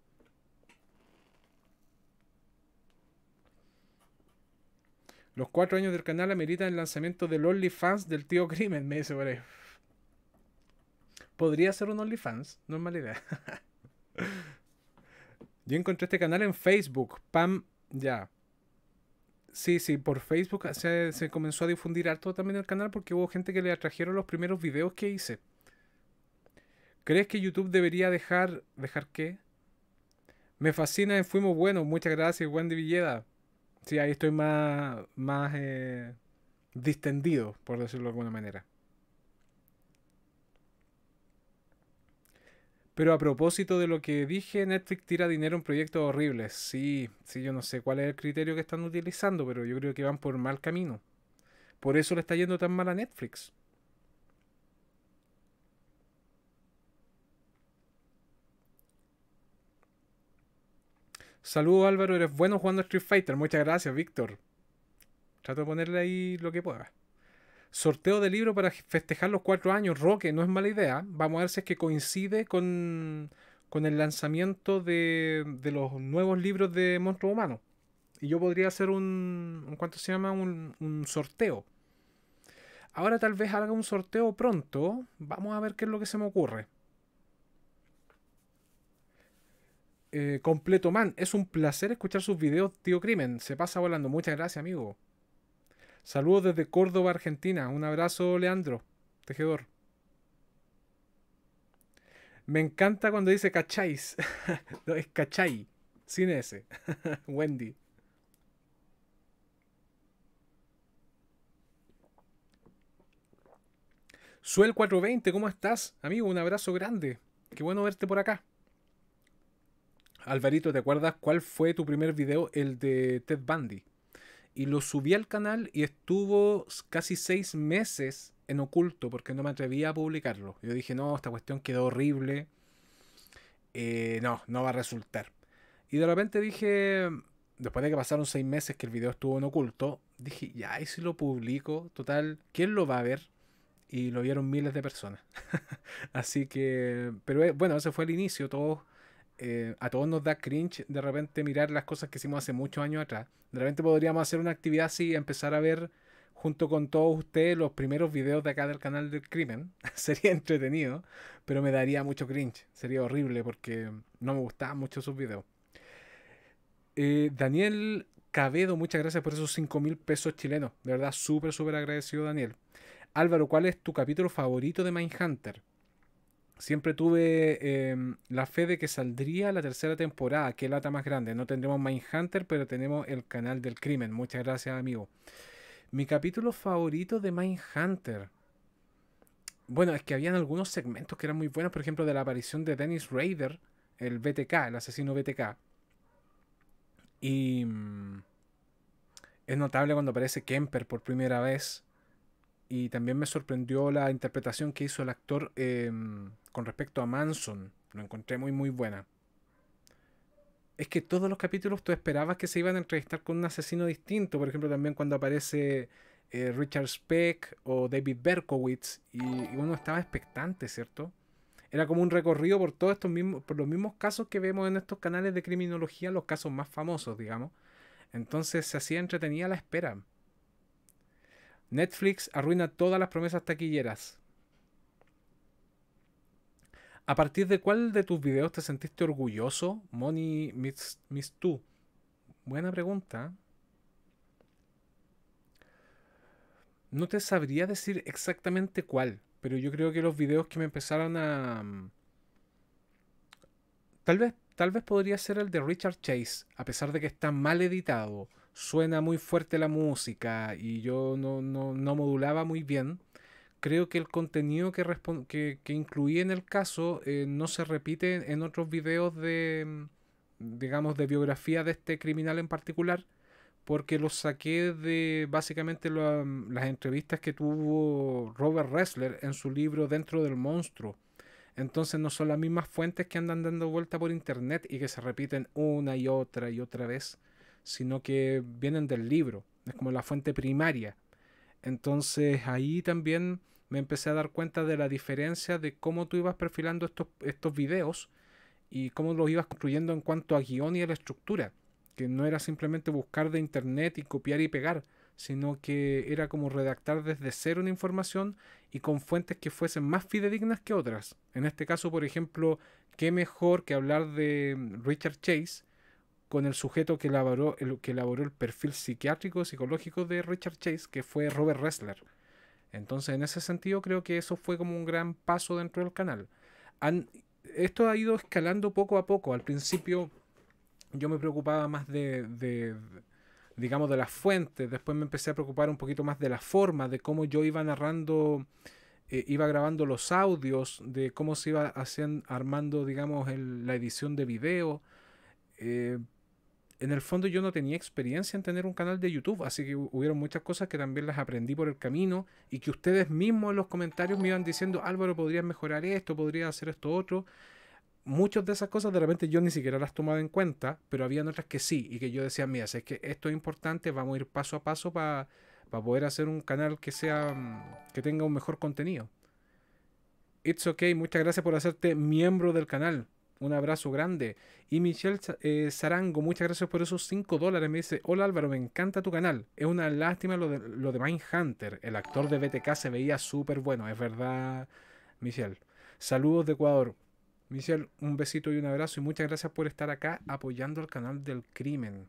Los cuatro años del canal ameritan el lanzamiento del OnlyFans del tío Crimen, me dice por Podría ser un OnlyFans, no es mala idea. <laughs> Yo encontré este canal en Facebook, Pam, ya. Sí, sí, por Facebook se, se comenzó a difundir harto también el canal porque hubo gente que le atrajeron los primeros videos que hice. ¿Crees que YouTube debería dejar... ¿Dejar qué? Me fascina y Fuimos Buenos. Muchas gracias, Wendy Villeda. Sí, ahí estoy más, más eh, distendido, por decirlo de alguna manera. Pero a propósito de lo que dije, Netflix tira dinero en proyectos horribles. Sí, sí, yo no sé cuál es el criterio que están utilizando, pero yo creo que van por mal camino. Por eso le está yendo tan mal a Netflix. Saludos Álvaro, eres bueno jugando Street Fighter. Muchas gracias, Víctor. Trato de ponerle ahí lo que pueda. Sorteo de libro para festejar los cuatro años. Roque, no es mala idea. Vamos a ver si es que coincide con, con el lanzamiento de, de, los nuevos libros de Monstruo Humano. Y yo podría hacer un, un ¿cuánto se llama? Un, un, sorteo. Ahora tal vez haga un sorteo pronto. Vamos a ver qué es lo que se me ocurre. Eh, completo man. Es un placer escuchar sus videos, tío Crimen. Se pasa volando. Muchas gracias, amigo. Saludos desde Córdoba, Argentina. Un abrazo, Leandro, tejedor. Me encanta cuando dice cacháis. <laughs> no, es cachai, sin ese <laughs> Wendy. Suel420, ¿cómo estás? Amigo, un abrazo grande. Qué bueno verte por acá. Alvarito, ¿te acuerdas cuál fue tu primer video? El de Ted Bundy. Y lo subí al canal y estuvo casi seis meses en oculto porque no me atrevía a publicarlo. Yo dije, no, esta cuestión quedó horrible. Eh, no, no va a resultar. Y de repente dije, después de que pasaron seis meses que el video estuvo en oculto, dije, ya, ¿y si lo publico? Total, ¿quién lo va a ver? Y lo vieron miles de personas. <laughs> Así que, pero eh, bueno, ese fue el inicio. todo. Eh, a todos nos da cringe de repente mirar las cosas que hicimos hace muchos años atrás. De repente podríamos hacer una actividad así y empezar a ver junto con todos ustedes los primeros videos de acá del canal del crimen. <laughs> Sería entretenido, pero me daría mucho cringe. Sería horrible porque no me gustaban mucho sus videos. Eh, Daniel Cabedo, muchas gracias por esos 5 mil pesos chilenos. De verdad, súper, súper agradecido, Daniel. Álvaro, ¿cuál es tu capítulo favorito de Mindhunter? siempre tuve em, la fe de que saldría la tercera temporada, que lata más grande. No tendremos Mindhunter, pero tenemos el canal del crimen. Muchas gracias, amigo. Mi capítulo favorito de Mindhunter. Bueno, es que habían algunos segmentos que eran muy buenos, por ejemplo, de la aparición de Dennis Raider, el BTK, el asesino BTK. Y mm, es notable cuando aparece Kemper por primera vez. Y también me sorprendió la interpretación que hizo el actor em, con respecto a Manson. Lo encontré muy, muy buena. Es que todos los capítulos tú esperabas que se iban a entrevistar con un asesino distinto. Por ejemplo, también cuando aparece eh, Richard Speck o David Berkowitz. Y, uno estaba expectante, ¿cierto? Era como un recorrido por todos estos mismos, por los mismos casos que vemos en estos canales de criminología, los casos más famosos, digamos. Entonces se hacía entretenida la espera. Netflix arruina todas las promesas taquilleras. ¿A partir de cuál de tus videos te sentiste orgulloso, Money Miss, Miss Buena pregunta. No te sabría decir exactamente cuál, pero yo creo que los videos que me empezaron a... Mm, tal vez, tal vez podría ser el de Richard Chase, a pesar de que está mal editado suena muy fuerte la música y yo no, modulaba muy bien, creo que el contenido que, que, incluí en el caso eh, no se repite en otros videos de, mm, digamos, de biografía de este criminal en particular, porque lo saqué de básicamente mm, las entrevistas que tuvo Robert Ressler en su libro Dentro del Monstruo. Entonces no son las mismas fuentes que andan dando vuelta por internet y que se repiten una y otra y otra vez sino que vienen del libro, es como la fuente primaria. Entonces ahí también me empecé a dar cuenta de la diferencia de cómo tú ibas perfilando estos, videos y cómo los ibas construyendo en cuanto a guión y a la estructura, que no era simplemente buscar de internet y copiar y pegar, sino que era como redactar desde cero una información y con fuentes que fuesen más fidedignas que otras. En este caso, por ejemplo, qué mejor que hablar de Richard Chase, con el sujeto que elaboró el, que elaboró el perfil psiquiátrico psicológico de Richard Chase, que fue Robert Ressler. Entonces, en ese sentido, creo que eso fue como un gran paso dentro del canal. Han, esto ha ido escalando poco a poco. Al principio yo me preocupaba más de, de, digamos, de las fuentes. Después me empecé a preocupar un poquito más de la forma, de cómo yo iba narrando, eh, iba grabando los audios, de cómo se iba haciendo, armando, digamos, la edición de video. Eh, en el fondo yo no tenía experiencia en tener un canal de YouTube, así que hubieron muchas cosas que también las aprendí por el camino y que ustedes mismos en los comentarios me iban diciendo, Álvaro, podrías mejorar esto, podrías hacer esto otro. Muchas de esas cosas de repente yo ni siquiera las tomaba en cuenta, pero había otras que sí y que yo decía, mira, si es que esto es importante, vamos a ir paso a paso para poder hacer un canal que sea mm, que tenga un mejor contenido. It's okay, muchas gracias por hacerte miembro del canal un abrazo grande. Y Michelle eh, Sarango, muchas gracias por esos 5 dólares. Me dice, hola Álvaro, me encanta tu canal. Es una lástima lo de, lo de Mindhunter. El actor de BTK se veía súper bueno, es verdad, Michelle. Saludos de Ecuador. Michelle, un besito y un abrazo y muchas gracias por estar acá apoyando el canal del crimen.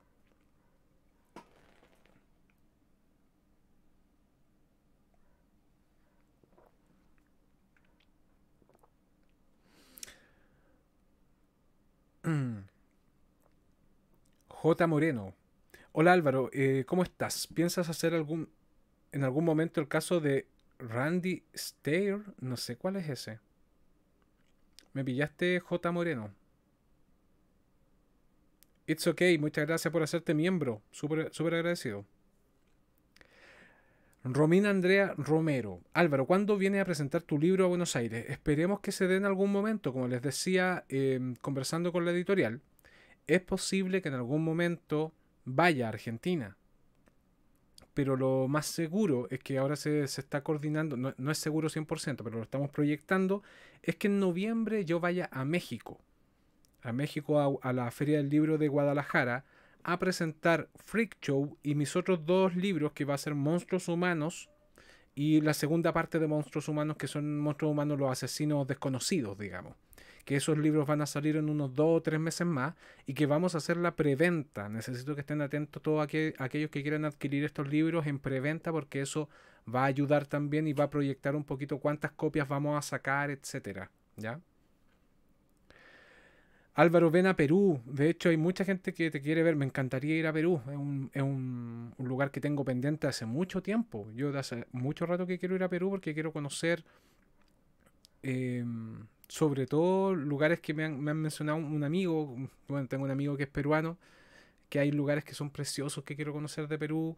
Mm. J. Moreno. Hola Álvaro, eh, ¿cómo estás? ¿Piensas hacer algún en algún momento el caso de Randy Stair? No sé cuál es ese. Me pillaste J. Moreno. It's ok, muchas gracias por hacerte miembro. Súper agradecido. Romina Andrea Romero. Álvaro, ¿cuándo vienes a presentar tu libro a Buenos Aires? Esperemos que se dé en algún momento, como les decía, em, conversando con la editorial. Es posible que en algún momento vaya a Argentina. Pero lo más seguro es que ahora se, está coordinando, no, es seguro 100%, pero lo estamos proyectando, es que en noviembre yo vaya a México. A México, a la Feria del Libro de Guadalajara a presentar Freak Show y mis otros dos libros que va a ser Monstruos Humanos y la segunda parte de Monstruos Humanos que son Monstruos Humanos los Asesinos Desconocidos, digamos. Que esos libros van a salir en unos dos o tres meses más y que vamos a hacer la preventa. Necesito que estén atentos todos aquellos que quieran adquirir estos libros en preventa porque eso va a ayudar también y va a proyectar un poquito cuántas copias vamos a sacar, etcétera, ¿ya? Álvaro, ven a Perú. De hecho, hay mucha gente que te quiere ver. Me encantaría ir a Perú. Es un, lugar que tengo pendiente hace mucho tiempo. Yo hace mucho rato que quiero ir a Perú porque quiero conocer em, sobre todo lugares que me han, mencionado un, amigo. Bueno, tengo un amigo que es peruano, que hay lugares que son preciosos que quiero conocer de Perú.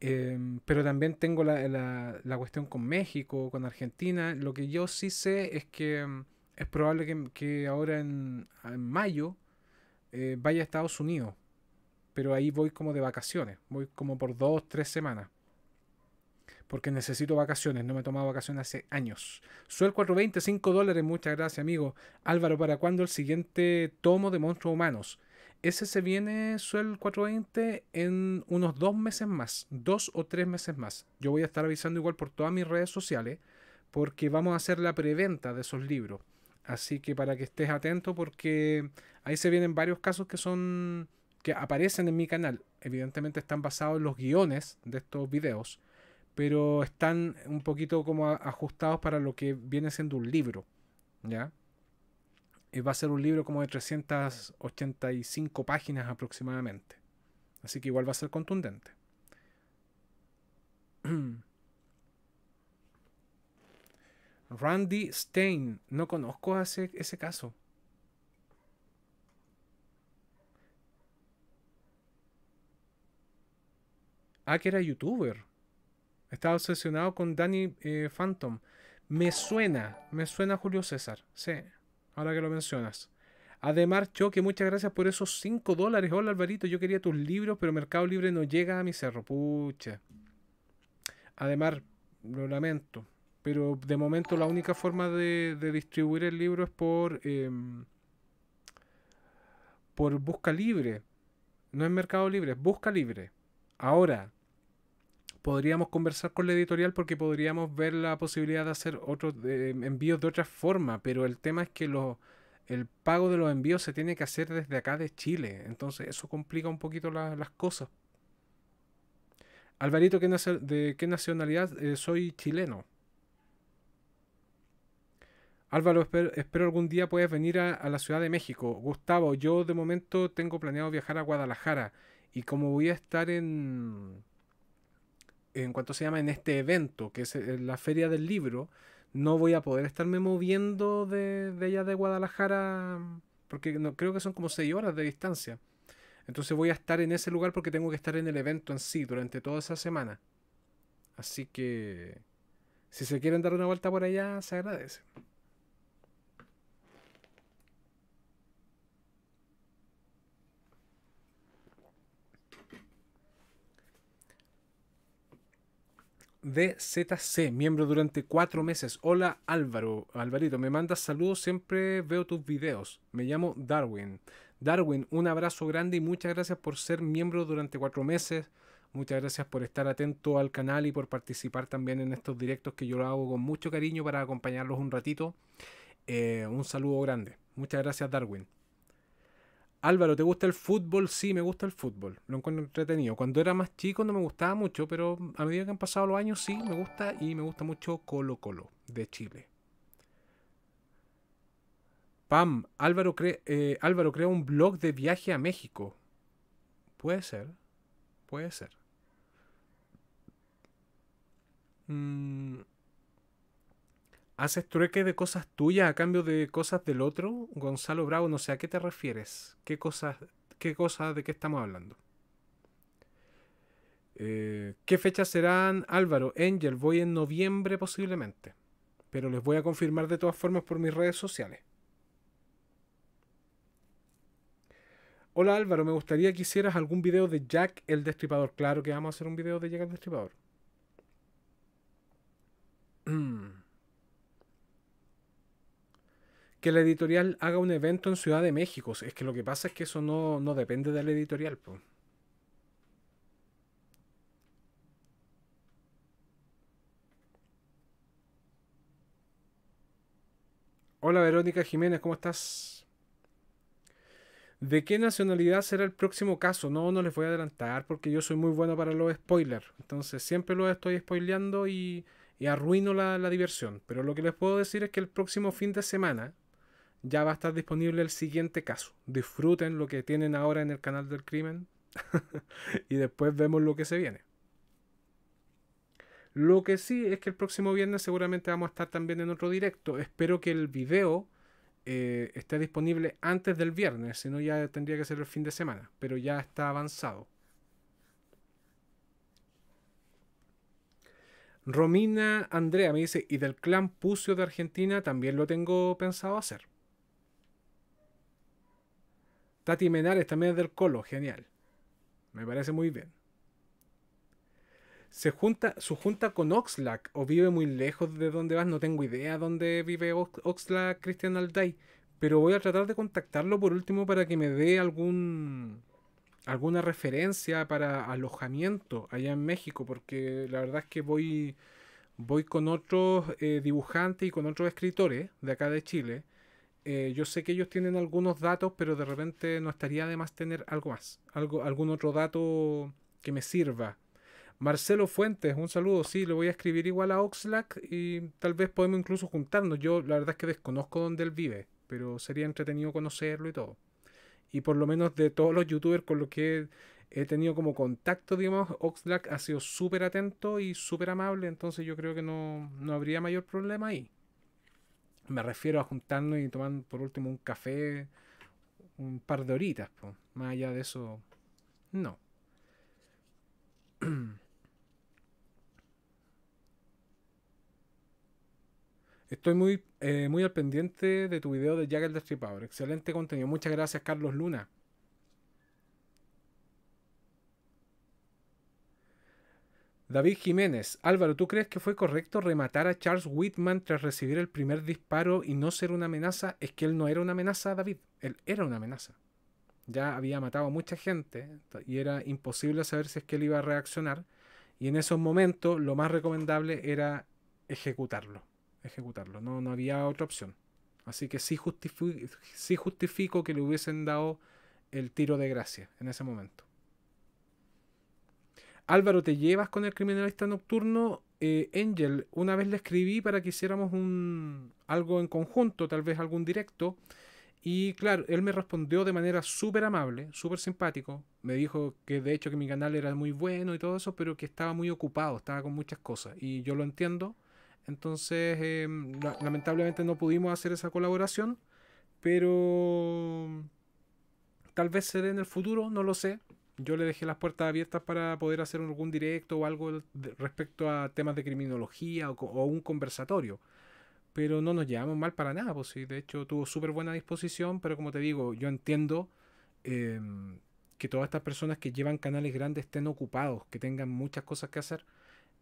Em, pero también tengo la, la, cuestión con México, con Argentina. Lo que yo sí sé es que em, es probable que, ahora en, mayo eh, vaya a Estados Unidos. Pero ahí voy como de vacaciones. Voy como por dos, tres semanas. Porque necesito vacaciones. No me he tomado vacaciones hace años. Suel 420, 5 dólares. Muchas gracias, amigo. Álvaro, ¿para cuándo el siguiente tomo de Monstruos Humanos? Ese se viene Suel 420 en unos dos meses más, dos o tres meses más. Yo voy a estar avisando igual por todas mis redes sociales porque vamos a hacer la preventa de esos libros. Así que para que estés atento porque ahí se vienen varios casos que son que aparecen en mi canal. Evidentemente están basados en los guiones de estos videos, pero están un poquito como ajustados para lo que viene siendo un libro, ¿ya? Y va a ser un libro como de 385 páginas aproximadamente. Así que igual va a ser contundente. <clears throat> Randy Stein. No conozco ese, ese caso. Ah, que era youtuber. Estaba obsesionado con Danny eh, Phantom. Me suena, me suena Julio César. Sí, ahora que lo mencionas. Además, Choque, muchas gracias por esos 5 dólares. Hola Alvarito, yo quería tus libros, pero Mercado Libre no llega a mi cerro. Pucha. Además, lo lamento. Pero de momento la única forma de, distribuir el libro es por, em, por busca libre. No es mercado libre, es busca libre. Ahora, podríamos conversar con la editorial porque podríamos ver la posibilidad de hacer otros em, envíos de otra forma, pero el tema es que el pago de los envíos se tiene que hacer desde acá de Chile. Entonces eso complica un poquito las cosas. Alvarito, ¿de qué nacionalidad eh, soy chileno? Álvaro, espero, algún día puedas venir a, la Ciudad de México. Gustavo, yo de momento tengo planeado viajar a Guadalajara. Y como voy a estar en. En cuanto se llama, en este evento, que es eh, la Feria del Libro, no voy a poder estarme moviendo de, allá de Guadalajara, porque no, creo que son como seis horas de distancia. Entonces voy a estar en ese lugar porque tengo que estar en el evento en sí durante toda esa semana. Así que si se quieren dar una vuelta por allá, se agradece. DZC, miembro durante cuatro meses. Hola Álvaro, Alvarito, me mandas saludos, siempre veo tus videos. Me llamo Darwin. Darwin, un abrazo grande y muchas gracias por ser miembro durante cuatro meses. Muchas gracias por estar atento al canal y por participar también en estos directos que yo lo hago con mucho cariño para acompañarlos un ratito. Eh, un saludo grande. Muchas gracias Darwin. Álvaro, ¿te gusta el fútbol? Sí, me gusta el fútbol. Lo encuentro entretenido. Cuando era más chico no me gustaba mucho, pero a medida que han pasado los años sí me gusta y me gusta mucho Colo Colo de Chile. Pam, Álvaro, eh, Álvaro crea un blog de viaje a México. Puede ser, puede ser. Mmm... ¿Haces trueque de cosas tuyas a cambio de cosas del otro? Gonzalo Bravo, no sé a qué te refieres. ¿Qué cosas, qué cosas de qué estamos hablando? Eh, ¿Qué fechas serán, Álvaro? Angel, voy en noviembre posiblemente. Pero les voy a confirmar de todas formas por mis redes sociales. Hola Álvaro, me gustaría que hicieras algún video de Jack el Destripador. Claro que vamos a hacer un video de Jack el Destripador. <clears throat> Mm que la editorial haga un evento en Ciudad de México. Es que lo que pasa es que eso no, depende de la editorial. Hola Verónica Jiménez, ¿cómo estás? ¿De qué nacionalidad será el próximo caso? No, no les voy a adelantar porque yo soy muy bueno para los spoilers. Entonces siempre los estoy spoileando y, arruino la, la diversión. Pero lo que les puedo decir es que el próximo fin de semana, ya va a estar disponible el siguiente caso. Disfruten lo que tienen ahora en el canal del crimen <laughs> y después vemos lo que se viene. Lo que sí es que el próximo viernes seguramente vamos a estar también en otro directo. Espero que el video eh, esté disponible antes del viernes, si no ya tendría que ser el fin de semana, pero ya está avanzado. Romina Andrea me dice, y del clan Pucio de Argentina también lo tengo pensado hacer. Tati Menares también medio del Colo, genial. Me parece muy bien. Se junta, su junta con Oxlack, o vive muy lejos de donde vas, no tengo idea dónde vive Oxlack Christian Alday, pero voy a tratar de contactarlo por último para que me dé algún alguna referencia para alojamiento allá en México, porque la verdad es que voy voy con otros eh, dibujantes y con otros escritores de acá de Chile eh, yo sé que ellos tienen algunos datos, pero de repente no estaría de más tener algo más, algo, algún otro dato que me sirva. Marcelo Fuentes, un saludo, sí, le voy a escribir igual a Oxlack y tal vez podemos incluso juntarnos. Yo la verdad es que desconozco dónde él vive, pero sería entretenido conocerlo y todo. Y por lo menos de todos los youtubers con los que he tenido como contacto, digamos, Oxlack ha sido súper atento y súper amable, entonces yo creo que no habría mayor problema ahí. Me refiero a juntarnos y tomar por último un café un par de horitas. Más allá de eso, no. <clears throat> Estoy muy, eh, muy al pendiente de tu video de Jack el Destripador. Excelente contenido. Muchas gracias, Carlos Luna. David Jiménez, Álvaro, ¿tú crees que fue correcto rematar a Charles Whitman tras recibir el primer disparo y no ser una amenaza? Es que él no era una amenaza, David. Él era una amenaza. Ya había matado a mucha gente y era imposible saber si es que él iba a reaccionar. Y en esos momentos lo más recomendable era ejecutarlo. Ejecutarlo. No, no había otra opción. Así que sí, sí justifico que le hubiesen dado el tiro de gracia en ese momento. Álvaro, ¿te llevas con el criminalista nocturno? Eh, Angel, una vez le escribí para que hiciéramos un, algo en conjunto, tal vez algún directo. Y claro, él me respondió de manera súper amable, súper simpático. Me dijo que de hecho que mi canal era muy bueno y todo eso, pero que estaba muy ocupado, estaba con muchas cosas. Y yo lo entiendo. Entonces, em, lamentablemente no pudimos hacer esa colaboración, pero tal vez se dé en el futuro, no lo sé yo le dejé las puertas abiertas para poder hacer algún directo o algo respecto a temas de criminología o, un conversatorio. Pero no nos llevamos mal para nada, pues sí, de hecho tuvo súper buena disposición, pero como te digo, yo entiendo em, que todas estas personas que llevan canales grandes estén ocupados, que tengan muchas cosas que hacer.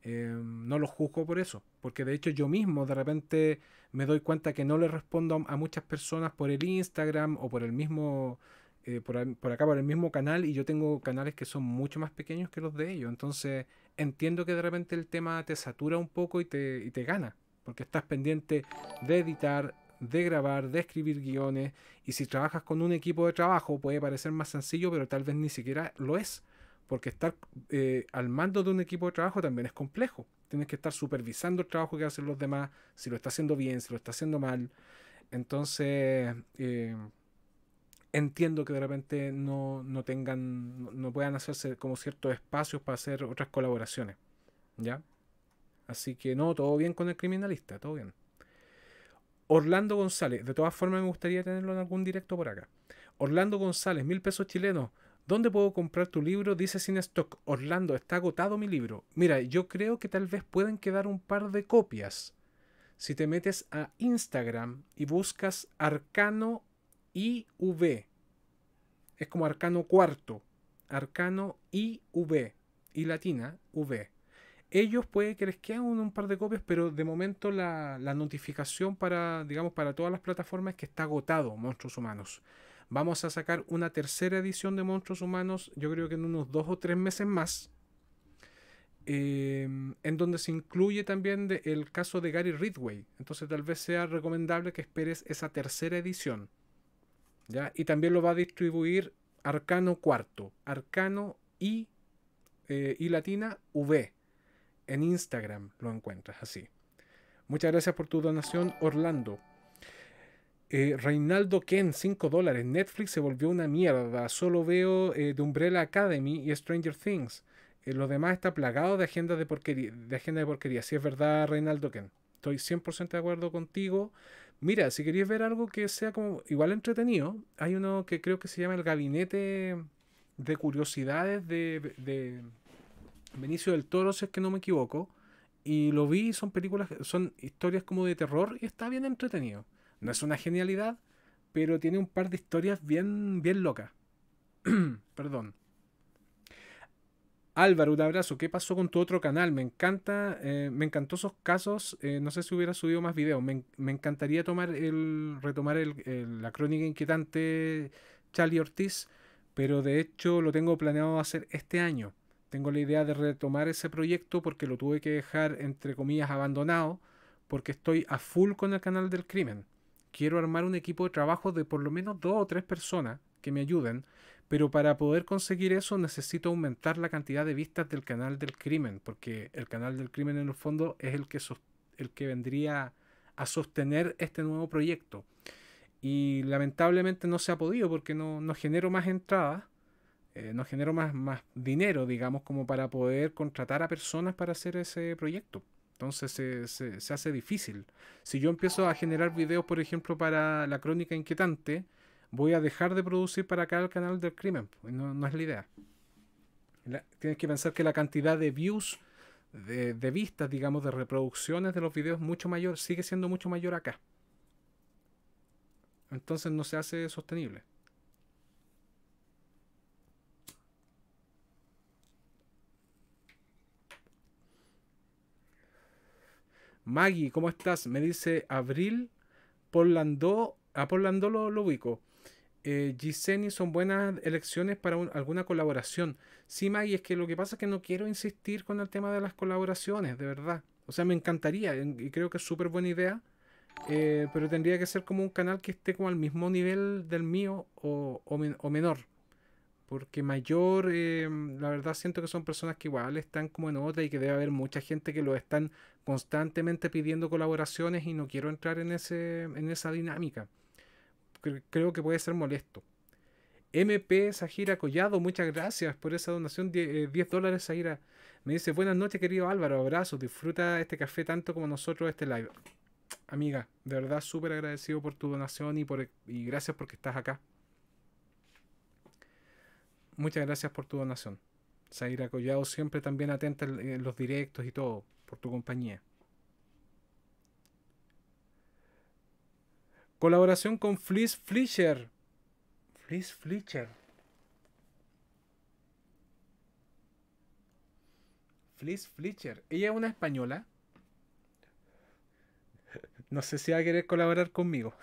Em, no los juzgo por eso, porque de hecho yo mismo de repente me doy cuenta que no le respondo a muchas personas por el Instagram o por el mismo eh, por, acá, por el mismo canal, y yo tengo canales que son mucho más pequeños que los de ellos. Entonces, entiendo que de repente el tema te satura un poco y te, te gana, porque estás pendiente de editar, de grabar, de escribir guiones, y si trabajas con un equipo de trabajo puede parecer más sencillo, pero tal vez ni siquiera lo es, porque estar eh, al mando de un equipo de trabajo también es complejo. Tienes que estar supervisando el trabajo que hacen los demás, si lo está haciendo bien, si lo está haciendo mal. Entonces, eh, entiendo que de repente no, tengan, no, puedan hacerse como ciertos espacios para hacer otras colaboraciones. ¿Ya? Así que no, todo bien con el criminalista, todo bien. Orlando González, de todas formas me gustaría tenerlo en algún directo por acá. Orlando González, mil pesos chilenos. ¿Dónde puedo comprar tu libro? Dice sin stock. Orlando, está agotado mi libro. Mira, yo creo que tal vez puedan quedar un par de copias. Si te metes a Instagram y buscas Arcano IV. Es como arcano cuarto. Arcano IV. Y latina V. Ellos puede que les queden un, par de copias, pero de momento la, notificación para, digamos, para todas las plataformas es que está agotado Monstruos Humanos. Vamos a sacar una tercera edición de Monstruos Humanos, yo creo que en unos dos o tres meses más. Eh, en donde se incluye también el caso de Gary Ridway. Entonces tal vez sea recomendable que esperes esa tercera edición. Y también lo va a distribuir Arcano Cuarto, Arcano y, y eh, Latina V. En Instagram lo encuentras así. Muchas gracias por tu donación, Orlando. Eh, Reinaldo Ken, 5 dólares. Netflix se volvió una mierda. Solo veo de eh, The Umbrella Academy y Stranger Things. lo demás está plagado de agendas de porquería. De agenda de porquería. Si es verdad, Reinaldo Ken. Estoy 100% de acuerdo contigo. Mira, si queréis ver algo que sea como igual entretenido, hay uno que creo que se llama El Gabinete de Curiosidades de, de Benicio del Toro, si es que no me equivoco. Y lo vi, son películas, son historias como de terror y está bien entretenido. No es una genialidad, pero tiene un par de historias bien, bien locas. <clears throat> Perdón. Álvaro, un abrazo. ¿Qué pasó con tu otro canal? Me encanta, eh, me encantó esos casos. Eh, no sé si hubiera subido más videos. Me, encantaría tomar el, retomar el, la crónica inquietante Charlie Ortiz, pero de hecho lo tengo planeado hacer este año. Tengo la idea de retomar ese proyecto porque lo tuve que dejar, entre comillas, abandonado, porque estoy a full con el canal del crimen. Quiero armar un equipo de trabajo de por lo menos dos o tres personas que me ayuden pero para poder conseguir eso necesito aumentar la cantidad de vistas del canal del crimen, porque el canal del crimen en el fondo es el que, el que vendría a sostener este nuevo proyecto. Y lamentablemente no se ha podido porque no, no genero más entradas, eh, no genero más, más dinero, digamos, como para poder contratar a personas para hacer ese proyecto. Entonces se, se hace difícil. Si yo empiezo a generar videos, por ejemplo, para la crónica inquietante, voy a dejar de producir para acá el canal del crimen. Pues, no, es la idea. tienes que pensar que la cantidad de views, de, vistas, digamos, de reproducciones de los videos mucho mayor, sigue siendo mucho mayor acá. Entonces no se hace sostenible. Maggie, ¿cómo estás? Me dice Abril Porlandó. A lo ubico eh, Giseni son buenas elecciones para alguna colaboración. Sí, Maggie, es que lo que pasa es que no quiero insistir con el tema de las colaboraciones, de verdad. O sea, me encantaría y creo que es súper buena idea, eh, pero tendría que ser como un canal que esté como al mismo nivel del mío o, o, menor. Porque mayor, eh, la verdad siento que son personas que igual están como en otra y que debe haber mucha gente que lo están constantemente pidiendo colaboraciones y no quiero entrar en, ese, en esa dinámica creo que puede ser molesto. MP Sahira Collado, muchas gracias por esa donación, 10 eh, dólares Sajira. Me dice, buenas noches querido Álvaro, abrazos, disfruta este café tanto como nosotros este live. Amiga, de verdad súper agradecido por tu donación y, por, e, y gracias porque estás acá. Muchas gracias por tu donación. Sahira Collado siempre también atenta en eh, los directos y todo, por tu compañía. Colaboración con Fliss Fletcher. Fliss Fletcher. Fliss Fletcher. Ella es una española. No sé si va a querer colaborar conmigo.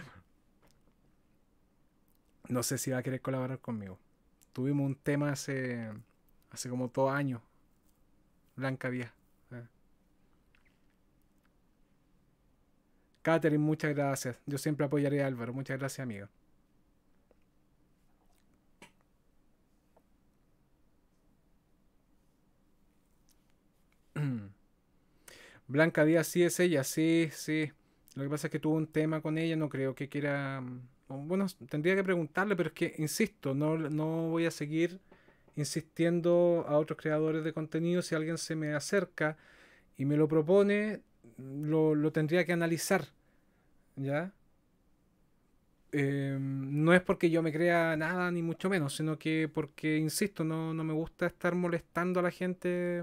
<laughs> no sé si va a querer colaborar conmigo. Tuvimos un tema hace, hace como dos años. Blanca Vía. Catherine, muchas gracias. Yo siempre apoyaré a Álvaro. Muchas gracias, amiga. <clears throat> Blanca Díaz sí es ella, sí, sí. Lo que pasa es que tuvo un tema con ella, no creo que quiera... Mm, bueno, tendría que preguntarle, pero es que, insisto, no, no voy a seguir insistiendo a otros creadores de contenido. Si alguien se me acerca y me lo propone, lo, tendría que analizar, ¿ya? Eh, no es porque yo me crea nada, ni mucho menos, sino que porque, insisto, no, no me gusta estar molestando a la gente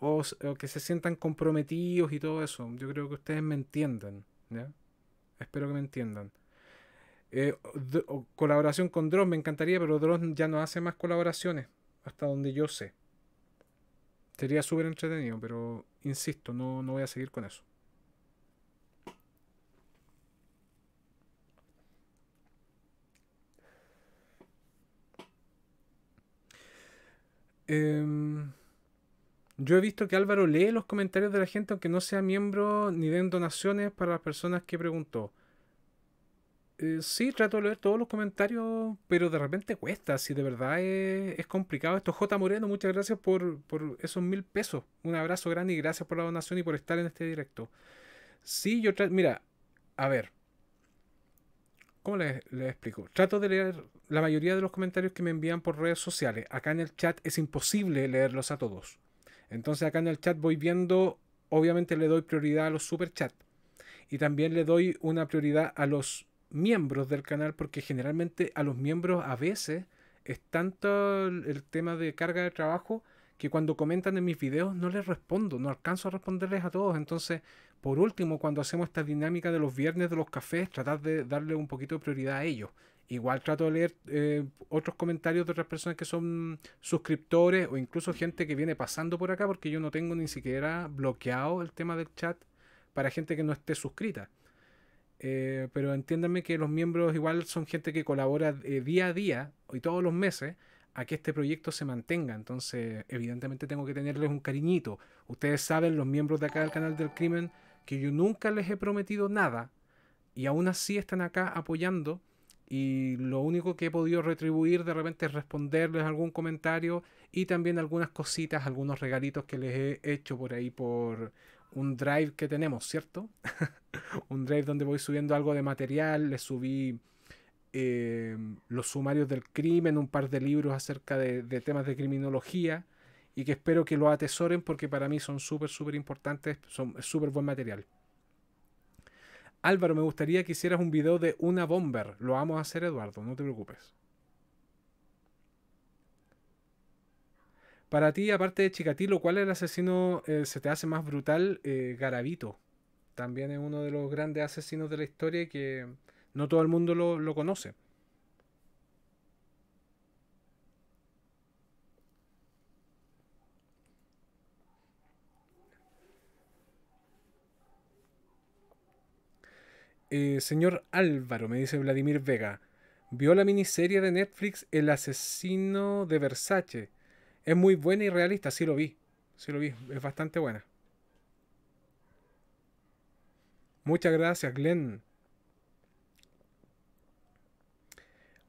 o, o, que se sientan comprometidos y todo eso. Yo creo que ustedes me entienden, ¿ya? Espero que me entiendan. Eh, colaboración con Dross, me encantaría, pero Dross ya no hace más colaboraciones, hasta donde yo sé. Sería súper entretenido, pero insisto, no, no voy a seguir con eso. Em, yo he visto que Álvaro lee los comentarios de la gente, aunque no sea miembro ni den donaciones para las personas que preguntó. Eh, sí, trato de leer todos los comentarios, pero de repente cuesta, si de verdad es, complicado. Esto J. Moreno, muchas gracias por, esos mil pesos. Un abrazo grande y gracias por la donación y por estar en este directo. Sí, yo trato, mira, a ver, ¿cómo les, explico? Trato de leer la mayoría de los comentarios que me envían por redes sociales. Acá en el chat es imposible leerlos a todos. Entonces acá en el chat voy viendo, obviamente le doy prioridad a los super chat y también le doy una prioridad a los miembros del canal, porque generalmente a los miembros a veces es tanto el, tema de carga de trabajo que cuando comentan en mis videos no les respondo, no alcanzo a responderles a todos. Entonces, por último, cuando hacemos esta dinámica de los viernes de los cafés, tratar de darle un poquito de prioridad a ellos. Igual trato de leer eh, otros comentarios de otras personas que son suscriptores o incluso gente que viene pasando por acá porque yo no tengo ni siquiera bloqueado el tema del chat para gente que no esté suscrita. Eh, pero entiéndanme que los miembros igual son gente que colabora eh, día a día y todos los meses a que este proyecto se mantenga. Entonces, evidentemente tengo que tenerles un cariñito. Ustedes saben, los miembros de acá del canal del crimen, que yo nunca les he prometido nada y aún así están acá apoyando y lo único que he podido retribuir de repente es responderles algún comentario y también algunas cositas, algunos regalitos que les he hecho por ahí por un drive que tenemos, ¿cierto? <laughs> un drive donde voy subiendo algo de material, le subí eh, los sumarios del crimen, un par de libros acerca de, de, temas de criminología y que espero que lo atesoren porque para mí son súper, súper importantes, son súper buen material. Álvaro, me gustaría que hicieras un video de una bomber. Lo vamos a hacer, Eduardo, no te preocupes. Para ti, aparte de Chikatilo, ¿cuál es el asesino que eh, se te hace más brutal? Eh, Garavito. También es uno de los grandes asesinos de la historia que no todo el mundo lo, conoce. Eh, señor Álvaro, me dice Vladimir Vega, vio la miniserie de Netflix El asesino de Versace es muy buena y realista, sí lo vi. Sí lo vi, es bastante buena. Muchas gracias, Glenn.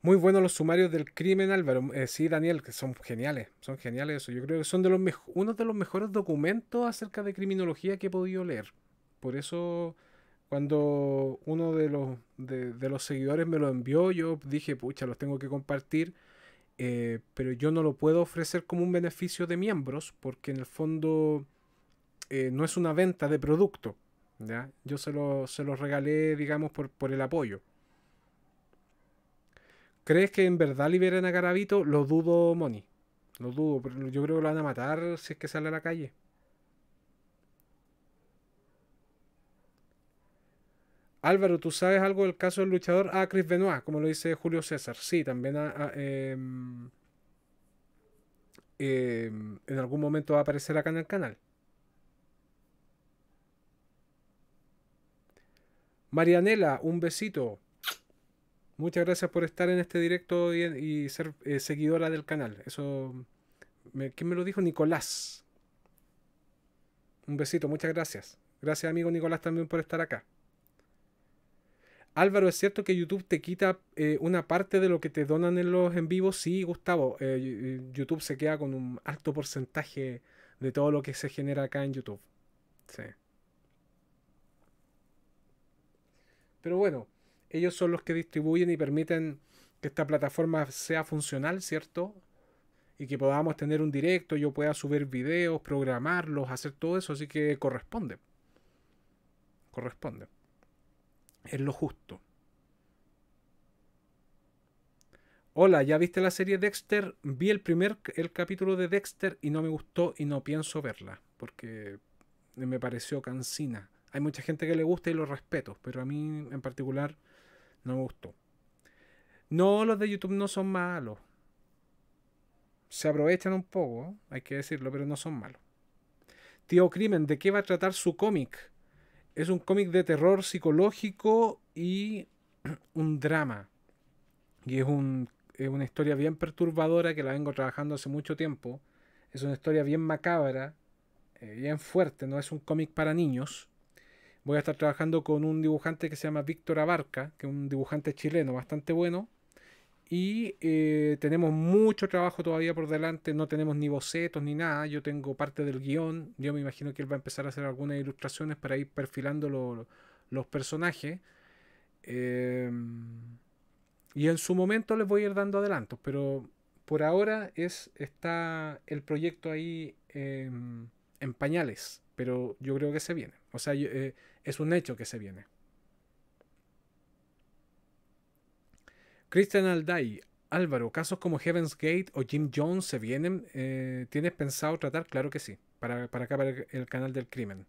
Muy buenos los sumarios del crimen, Álvaro. Eh, sí, Daniel, que son geniales. Son geniales eso. Yo creo que son de los uno de los mejores documentos acerca de criminología que he podido leer. Por eso, cuando uno de los, los seguidores me lo envió, yo dije, pucha, los tengo que compartir eh, pero yo no lo puedo ofrecer como un beneficio de miembros porque en el fondo eh, no es una venta de producto. Yo se lo, se regalé, digamos, por, por el apoyo. ¿Crees que en verdad liberen a Garavito? Lo dudo, Moni. Lo dudo, pero yo creo que lo van a matar si es que sale a la calle. Álvaro, ¿tú sabes algo del caso del luchador? Ah, Chris Benoit, como lo dice Julio César. Sí, también ah, ah, em, em, en algún momento va a aparecer acá en el canal. Marianela, un besito. Muchas gracias por estar en este directo y, ser eh, seguidora del canal. Eso, ¿quién me lo dijo? Nicolás. Un besito, muchas gracias. Gracias amigo Nicolás también por estar acá. Álvaro, ¿es cierto que YouTube te quita eh, una parte de lo que te donan en los en vivo? Sí, Gustavo, eh, YouTube se queda con un alto porcentaje de todo lo que se genera acá en YouTube. Sí. Pero bueno, ellos son los que distribuyen y permiten que esta plataforma sea funcional, ¿cierto? Y que podamos tener un directo, yo pueda subir videos, programarlos, hacer todo eso, así que corresponde. Corresponde es lo justo. Hola, ¿ya viste la serie Dexter? Vi el primer el capítulo de Dexter y no me gustó y no pienso verla porque me pareció cansina. Hay mucha gente que le gusta y lo respeto, pero a mí en particular no me gustó. No, los de YouTube no son malos. Se aprovechan un poco, hay que decirlo, pero no son malos. Tío Crimen, ¿de qué va a tratar su cómic? Es un cómic de terror psicológico y <clears throat> un drama. Y es, una historia bien perturbadora que la vengo trabajando hace mucho tiempo. Es una historia bien macabra, eh, bien fuerte, no es un cómic para niños. Voy a estar trabajando con un dibujante que se llama Víctor Abarca, que es un dibujante chileno bastante bueno. Y eh, tenemos mucho trabajo todavía por delante, no tenemos ni bocetos ni nada, yo tengo parte del guión, yo me imagino que él va a empezar a hacer algunas ilustraciones para ir perfilando los personajes. Em, y en su momento les voy a ir dando adelantos, pero por ahora es, está el proyecto ahí en pañales, pero yo creo que se viene. O sea, eh, es un hecho que se viene. Christian Alday, Álvaro, casos como Heaven's Gate o Jim Jones se vienen. Eh, ¿Tienes pensado tratar? Claro que sí. Para, para acá, para el canal del crimen.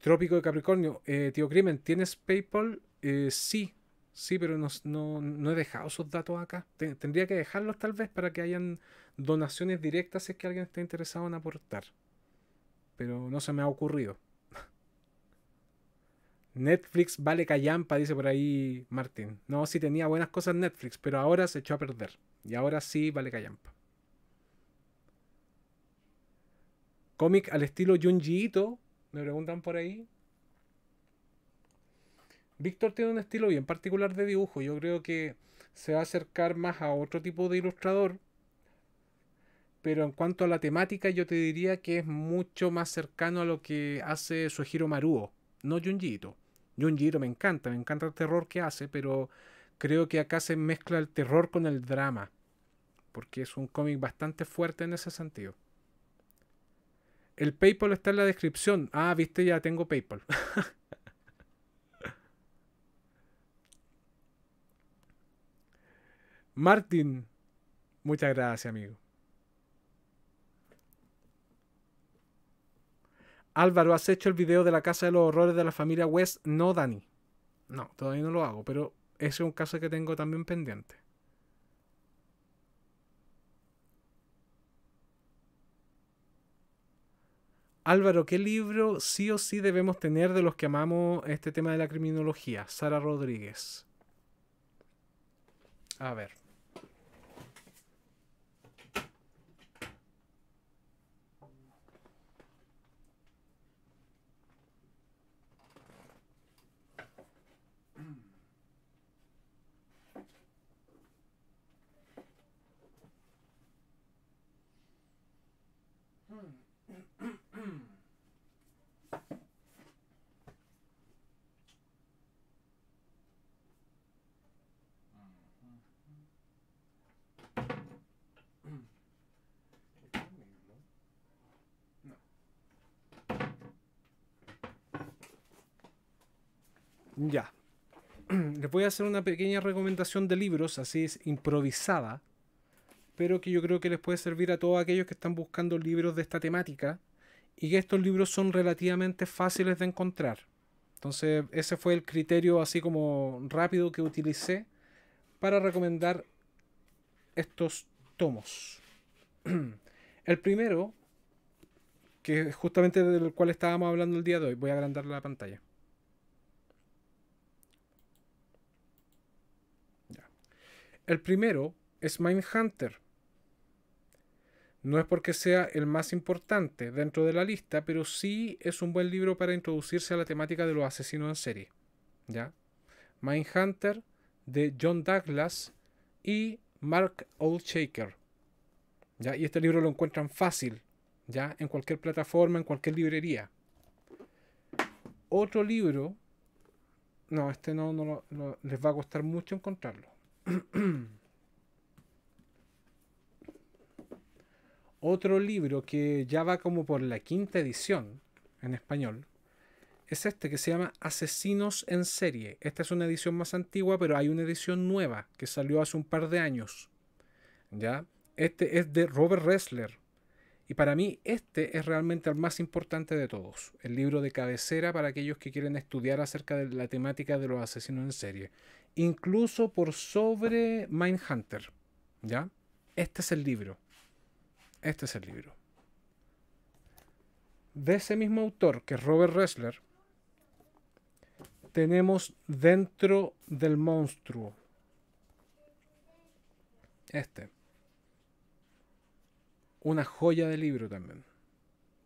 Trópico de Capricornio, eh, tío Crimen, ¿tienes PayPal? Eh, sí, sí, pero no, no, he dejado esos datos acá. tendría que dejarlos tal vez para que hayan donaciones directas si es que alguien está interesado en aportar. Pero no se me ha ocurrido. Netflix vale callampa, dice por ahí Martín. No, sí tenía buenas cosas Netflix, pero ahora se echó a perder. Y ahora sí vale callampa. Cómic al estilo Junji me preguntan por ahí. Víctor tiene un estilo bien particular de dibujo. Yo creo que se va a acercar más a otro tipo de ilustrador. Pero en cuanto a la temática, yo te diría que es mucho más cercano a lo que hace Suejiro Maruo, no Junji Junjiro me encanta, me encanta el terror que hace, pero creo que acá se mezcla el terror con el drama, porque es un cómic bastante fuerte en ese sentido. El PayPal está en la descripción. Ah, viste, ya tengo PayPal. <laughs> Martín, muchas gracias, amigo. Álvaro, ¿has hecho el video de la casa de los horrores de la familia West? No, Dani. No, todavía no lo hago, pero ese es un caso que tengo también pendiente. Álvaro, ¿qué libro sí o sí debemos tener de los que amamos este tema de la criminología? Sara Rodríguez. A ver. Ya. <clears throat> Les voy a hacer una pequeña recomendación de libros, así es, improvisada, pero que yo creo que les puede servir a todos aquellos que están buscando libros de esta temática y que estos libros son relativamente fáciles de encontrar. Entonces, ese fue el criterio así como rápido que utilicé para recomendar estos tomos. <clears throat> El primero, que es justamente del cual estábamos hablando el día de hoy, voy a agrandar la pantalla. El primero es Mindhunter. No es porque sea el más importante dentro de la lista, pero sí es un buen libro para introducirse a la temática de los asesinos en serie. ¿Ya? Mindhunter de John Douglas y Mark Oldshaker. ¿Ya? Y este libro lo encuentran fácil, ¿ya? En cualquier plataforma, en cualquier librería. Otro libro, no, este no, no les va a costar mucho encontrarlo. <clears throat> Otro libro que ya va como por la quinta edición en español es este que se llama Asesinos en serie. Esta es una edición más antigua, pero hay una edición nueva que salió hace un par de años. ¿Ya? Este es de Robert Ressler. Y para mí este es realmente el más importante de todos, el libro de cabecera para aquellos que quieren estudiar acerca de la temática de los asesinos en serie incluso por sobre Mindhunter. ¿Ya? Este es el libro. Este es el libro. De ese mismo autor, que es Robert Ressler, tenemos Dentro del Monstruo. Este. Una joya de libro también.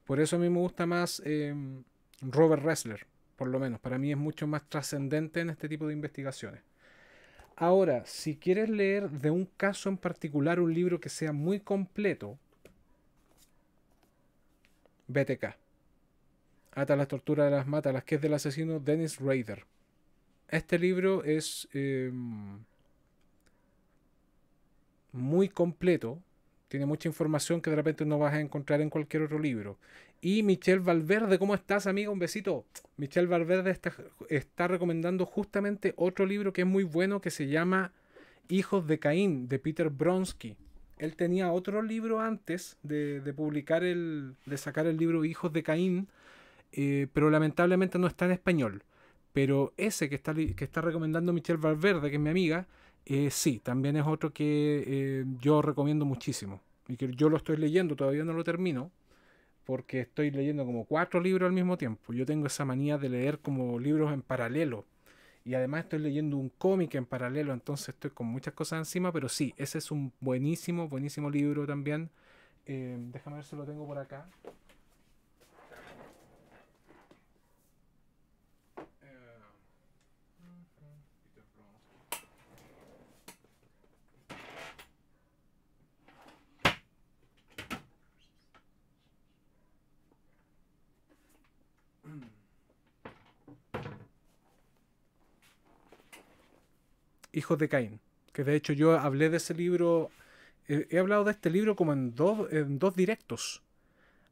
Por eso a mí me gusta más em, Robert Ressler, por lo menos. Para mí es mucho más trascendente en este tipo de investigaciones. Ahora, si quieres leer de un caso en particular un libro que sea muy completo, BTK. Ata las torturas de las matas, las que es del asesino Dennis Rader. Este libro es em, muy completo, tiene mucha información que de repente no vas a encontrar en cualquier otro libro. Y Michelle Valverde, ¿cómo estás, amiga? Un besito. Michelle Valverde está, recomendando justamente otro libro que es muy bueno que se llama Hijos de Caín, de Peter Bronsky. Él tenía otro libro antes de, publicar el. de sacar el libro Hijos de Caín, eh, pero lamentablemente no está en español. Pero ese que está, que está recomendando Michelle Valverde, que es mi amiga, eh, sí, también es otro que eh, yo recomiendo muchísimo. Y que yo lo estoy leyendo, todavía no lo termino, porque estoy leyendo como cuatro libros al mismo tiempo. Yo tengo esa manía de leer como libros en paralelo. Y además estoy leyendo un cómic en paralelo, entonces estoy con muchas cosas encima, pero sí, ese es un buenísimo, buenísimo libro también. Eh, déjame ver si lo tengo por acá. Hijos de Caín, que de hecho yo hablé de ese libro, he hablado de este libro como en dos, en dos directos.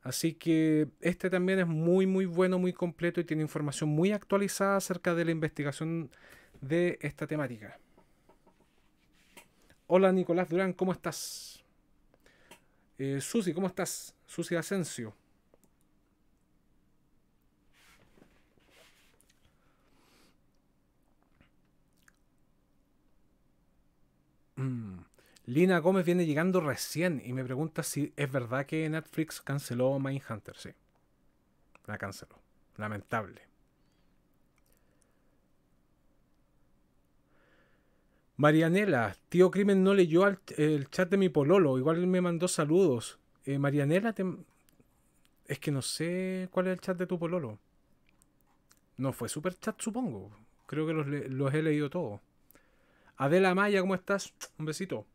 Así que este también es muy, muy bueno, muy completo y tiene información muy actualizada acerca de la investigación de esta temática. Hola Nicolás Durán, ¿cómo estás? Eh, Susi, ¿cómo estás? Susi Asensio. Lina Gómez viene llegando recién y me pregunta si es verdad que Netflix canceló Mindhunter. Sí, la canceló. Lamentable. Marianela, tío Crimen no leyó el chat de mi pololo, igual me mandó saludos. Eh, Marianela, es que no sé cuál es el chat de tu pololo. No fue super chat, supongo. Creo que los, los he leído todos. Adela Maya, ¿cómo estás? Un besito.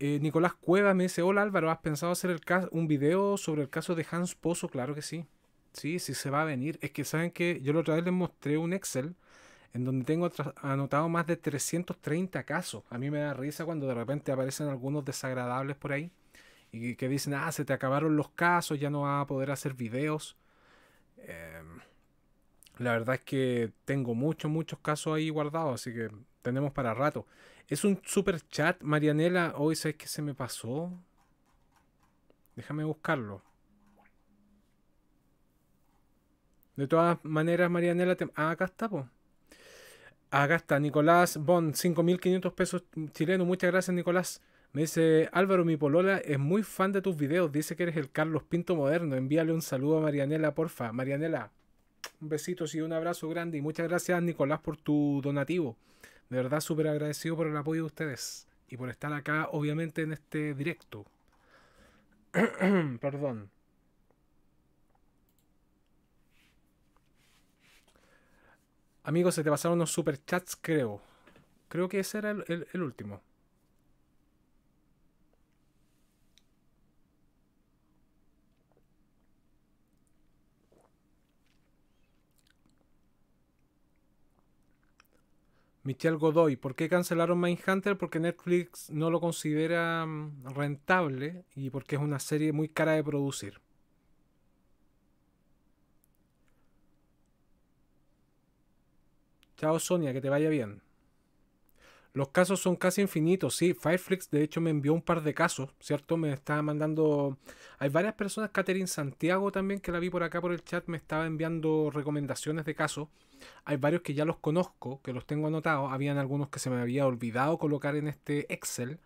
Eh, Nicolás Cueva me dice, hola Álvaro, ¿has pensado hacer el un video sobre el caso de Hans Pozo? Claro que sí. Sí, sí se va a venir. Es que saben que yo la otra vez les mostré un Excel en donde tengo anotado más de 330 casos. A mí me da risa cuando de repente aparecen algunos desagradables por ahí y que dicen, ah, se te acabaron los casos, ya no vas a poder hacer videos. Em, la verdad es que tengo muchos, muchos casos ahí guardados, así que tenemos para rato. Es un super chat, Marianela. Hoy sabes que se me pasó. Déjame buscarlo. De todas maneras, Marianela, ah, acá está, po. Acá está, Nicolás Bond, 5.500 pesos chilenos. Muchas gracias, Nicolás. Me dice Álvaro, mi polola es muy fan de tus videos. Dice que eres el Carlos Pinto moderno. Envíale un saludo a Marianela, porfa. Marianela, un besito y un abrazo grande. Y muchas gracias, Nicolás, por tu donativo. De verdad, súper agradecido por el apoyo de ustedes y por estar acá, obviamente, en este directo. <clears throat> Perdón. Amigos, se te pasaron unos superchats, creo. Creo que ese era el, el último. Michelle Godoy, ¿por qué cancelaron Mindhunter? Porque Netflix no lo considera mm, rentable y porque es una serie muy cara de producir. Chao Sonia, que te vaya bien. Los casos son casi infinitos, sí. Fireflix de hecho me envió un par de casos, ¿cierto? Me estaba mandando... Hay varias personas, Catherine Santiago también, que la vi por acá por el chat, me estaba enviando recomendaciones de casos. Hay varios que ya los conozco, que los tengo anotados. Habían algunos que se me había olvidado colocar en este Excel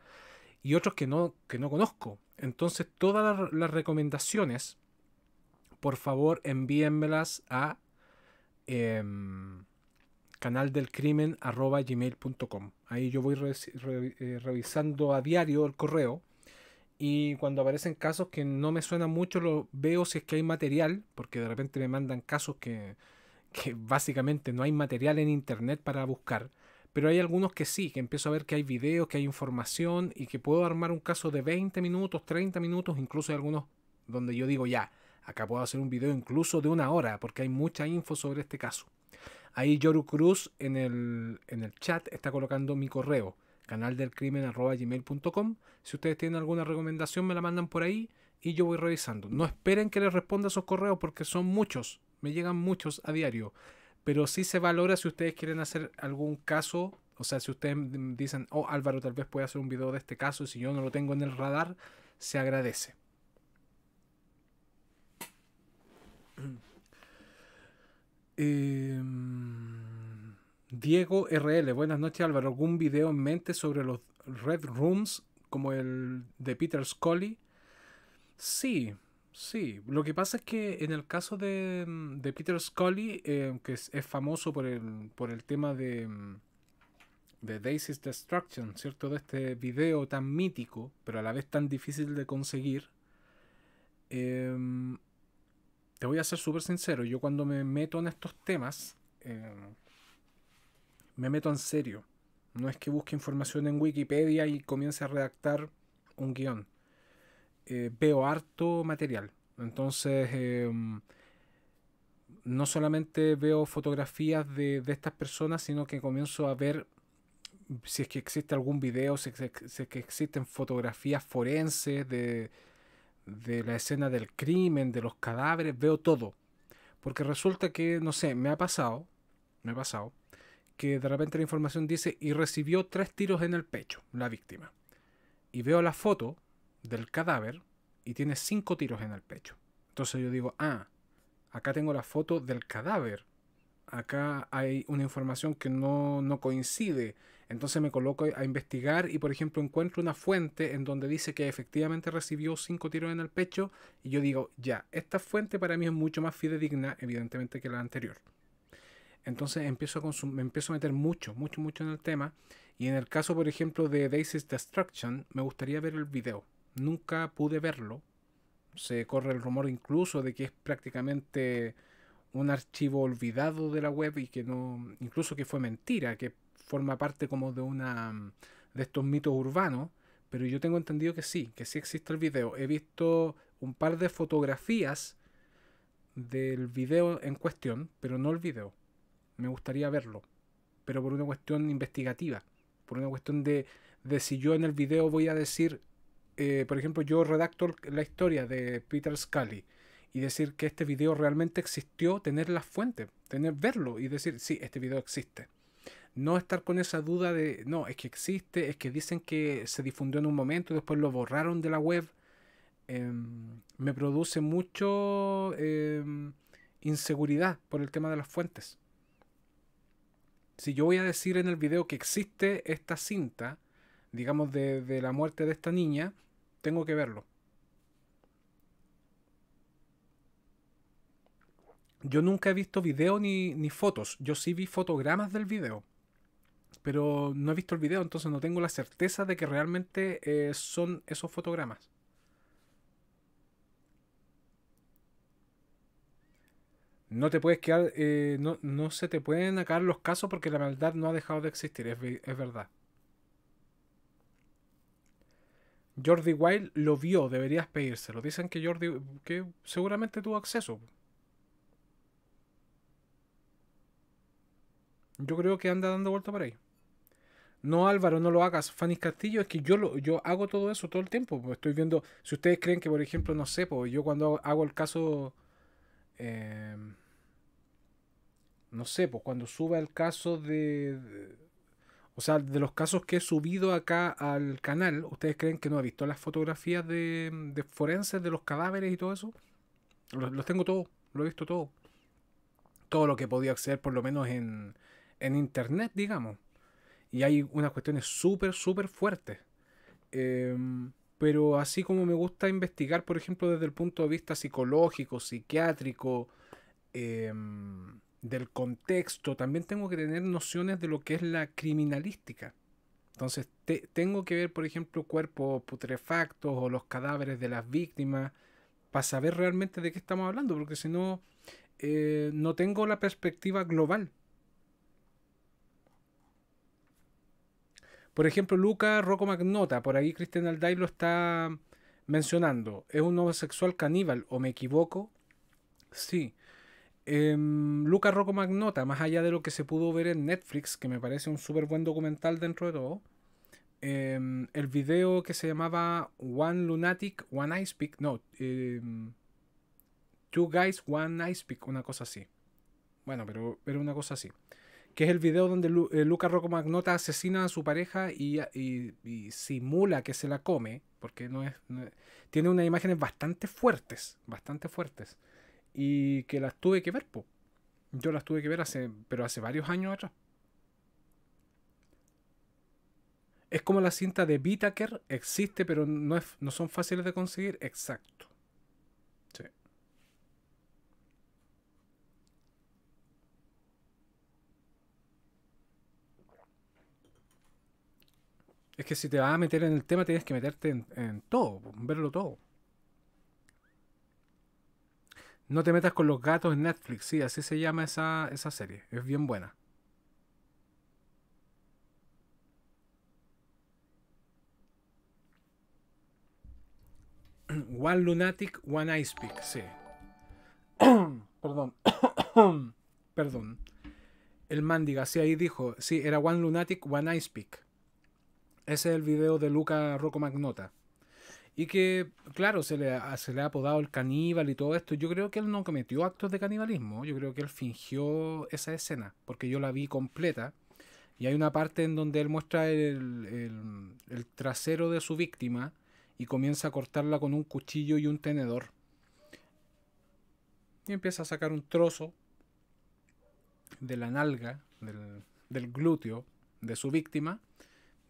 y otros que no, que no conozco. Entonces todas las recomendaciones, por favor envíenmelas a... Em, canaldelcrimen.gmail.com. Ahí yo voy eh, revisando a diario el correo y cuando aparecen casos que no me suenan mucho, lo veo si es que hay material, porque de repente me mandan casos que, básicamente no hay material en internet para buscar. Pero hay algunos que sí, que empiezo a ver que hay videos, que hay información y que puedo armar un caso de 20 minutos, 30 minutos, incluso hay algunos donde yo digo ya, acá puedo hacer un video incluso de una hora, porque hay mucha info sobre este caso. Ahí Yoru Cruz en el, en el chat está colocando mi correo, canal del gmail.com. Si ustedes tienen alguna recomendación, me la mandan por ahí y yo voy revisando. No esperen que les responda esos correos porque son muchos, me llegan muchos a diario. Pero sí se valora si ustedes quieren hacer algún caso, o sea, si ustedes dicen, oh Álvaro, tal vez pueda hacer un video de este caso, y si yo no lo tengo en el radar, se agradece. Em, Diego RL, buenas noches Álvaro. ¿Algún video en mente sobre los Red Rooms como el de Peter Scully? Sí, sí. Lo que pasa es que en el caso de, de Peter Scully, em, que es, famoso por el, por el tema de, em, de Daisy's Destruction, ¿cierto? De este video tan mítico, pero a la vez tan difícil de conseguir te voy a ser súper sincero, yo cuando me meto en estos temas, em, me meto en serio. No es que busque información en Wikipedia y comience a redactar un guión. Eh, veo harto material. Entonces, em, no solamente veo fotografías de, estas personas, sino que comienzo a ver si es que existe algún video, si es que existen fotografías forenses de, de la escena del crimen, de los cadáveres, veo todo. Porque resulta que, no sé, me ha pasado, me ha pasado, que de repente la información dice y recibió tres tiros en el pecho, la víctima. Y veo la foto del cadáver y tiene cinco tiros en el pecho. Entonces yo digo, ah, acá tengo la foto del cadáver. Acá hay una información que no, no coincide. Entonces me coloco a investigar y, por ejemplo, encuentro una fuente en donde dice que efectivamente recibió cinco tiros en el pecho y yo digo, ya, esta fuente para mí es mucho más fidedigna, evidentemente, que la anterior. Entonces empiezo me empiezo a meter mucho, mucho, mucho en el tema. Y en el caso, por ejemplo, de Daisy's Destruction, me gustaría ver el video. Nunca pude verlo. Se corre el rumor incluso de que es prácticamente un archivo olvidado de la web y que no, incluso que fue mentira, que forma parte como de una de estos mitos urbanos, pero yo tengo entendido que sí, que sí existe el video. He visto un par de fotografías del video en cuestión, pero no el video. Me gustaría verlo, pero por una cuestión investigativa, por una cuestión de, de si yo en el video voy a decir, eh, por ejemplo, yo redacto la historia de Peter Scully y decir que este video realmente existió, tener la fuente, tener verlo y decir, sí, este video existe no estar con esa duda de, no, es que existe, es que dicen que se difundió en un momento y después lo borraron de la web, em, me produce mucho em, inseguridad por el tema de las fuentes. Si yo voy a decir en el video que existe esta cinta, digamos, de, la muerte de esta niña, tengo que verlo. Yo nunca he visto video ni, ni, fotos. Yo sí vi fotogramas del video pero no he visto el video, entonces no tengo la certeza de que realmente eh, son esos fotogramas. No te puedes quedar, eh, no, se te pueden acabar los casos porque la maldad no ha dejado de existir, es, es verdad. Jordi Wild lo vio, deberías pedírselo. Dicen que Jordi, que seguramente tuvo acceso. Yo creo que anda dando vuelta por ahí. No, Álvaro, no lo hagas. Fanny Castillo, es que yo lo, yo hago todo eso todo el tiempo. Pues, estoy viendo, si ustedes creen que, por ejemplo, no sé, pues yo cuando hago el caso, eh, no sé, pues cuando suba el caso de, o sea, de los casos que he subido acá al canal, ustedes creen que no he visto las fotografías de, de forenses, de los cadáveres y todo eso. Los, tengo todo, lo he visto todo. Todo lo que podía acceder, por lo menos en internet, digamos. Y hay unas cuestiones súper, súper fuertes. Em, pero así como me gusta investigar, por ejemplo, desde el punto de vista psicológico, psiquiátrico, em, del contexto, también tengo que tener nociones de lo que es la criminalística. Entonces, tengo que ver, por ejemplo, cuerpos putrefactos o los cadáveres de las víctimas para saber realmente de qué estamos hablando, porque si no, eh, no tengo la perspectiva global. Por ejemplo, Luca Rocco Magnota, por ahí Cristian Alday lo está mencionando. ¿Es un homosexual caníbal o me equivoco? Sí. Em, Luca Rocco Magnota, más allá de lo que se pudo ver en Netflix, que me parece un súper buen documental dentro de todo, em, el video que se llamaba One Lunatic, One Ice Pick, no, em, Two Guys, One Ice Pick, una cosa así. Bueno, pero, pero una cosa así que es el video donde Lucas eh, Luca Rocco Magnota asesina a su pareja y, simula que se la come, porque no es, tiene unas imágenes bastante fuertes, bastante fuertes, y que las tuve que ver, po. yo las tuve que ver hace, pero hace varios años atrás. Es como la cinta de Bitaker, existe, pero no, es, no son fáciles de conseguir, exacto. Es que si te vas a meter en el tema, tienes que meterte en, todo, verlo todo. No te metas con los gatos en Netflix, sí, así se llama esa, esa serie. Es bien buena. <clears throat> One Lunatic, One Ice Peak, sí. <clears throat> Perdón. <clears throat> Perdón. El Mandiga, sí, ahí dijo. Sí, era One Lunatic, One Ice Peak. Ese es el video de Luca Rocco Magnota. Y que, claro, se le, ha, se le ha apodado el caníbal y todo esto. Yo creo que él no cometió actos de canibalismo. Yo creo que él fingió esa escena, porque yo la vi completa. Y hay una parte en donde él muestra el, el, trasero de su víctima y comienza a cortarla con un cuchillo y un tenedor. Y empieza a sacar un trozo de la nalga, del, del glúteo de su víctima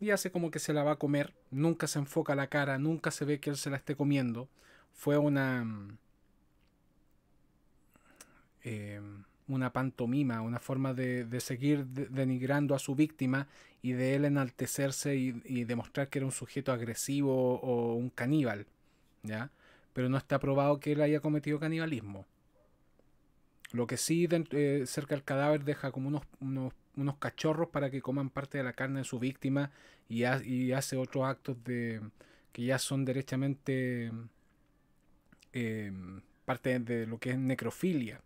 y hace como que se la va a comer. Nunca se enfoca la cara, nunca se ve que él se la esté comiendo. Fue una. Mm, eh, una pantomima, una forma de, seguir denigrando a su víctima y de él enaltecerse y, demostrar que era un sujeto agresivo o un caníbal, ¿ya? Pero no está probado que él haya cometido canibalismo. Lo que sí, eh, cerca del cadáver deja como unos, unos unos cachorros para que coman parte de la carne de su víctima y, hace otros actos de que ya son derechamente eh, parte de lo que es necrofilia.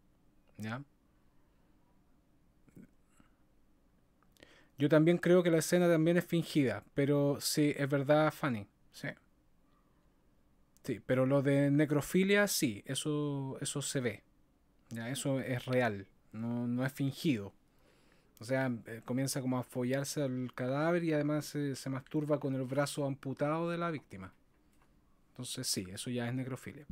Yo también creo que la escena también es fingida, pero sí, es verdad, Fanny. Sí. Sí, pero lo de necrofilia sí, eso, eso se ve. ¿ya? Eso es real, no, no es fingido. O sea, eh, comienza como a follarse al cadáver y además eh, se masturba con el brazo amputado de la víctima. Entonces sí, eso ya es necrofilia.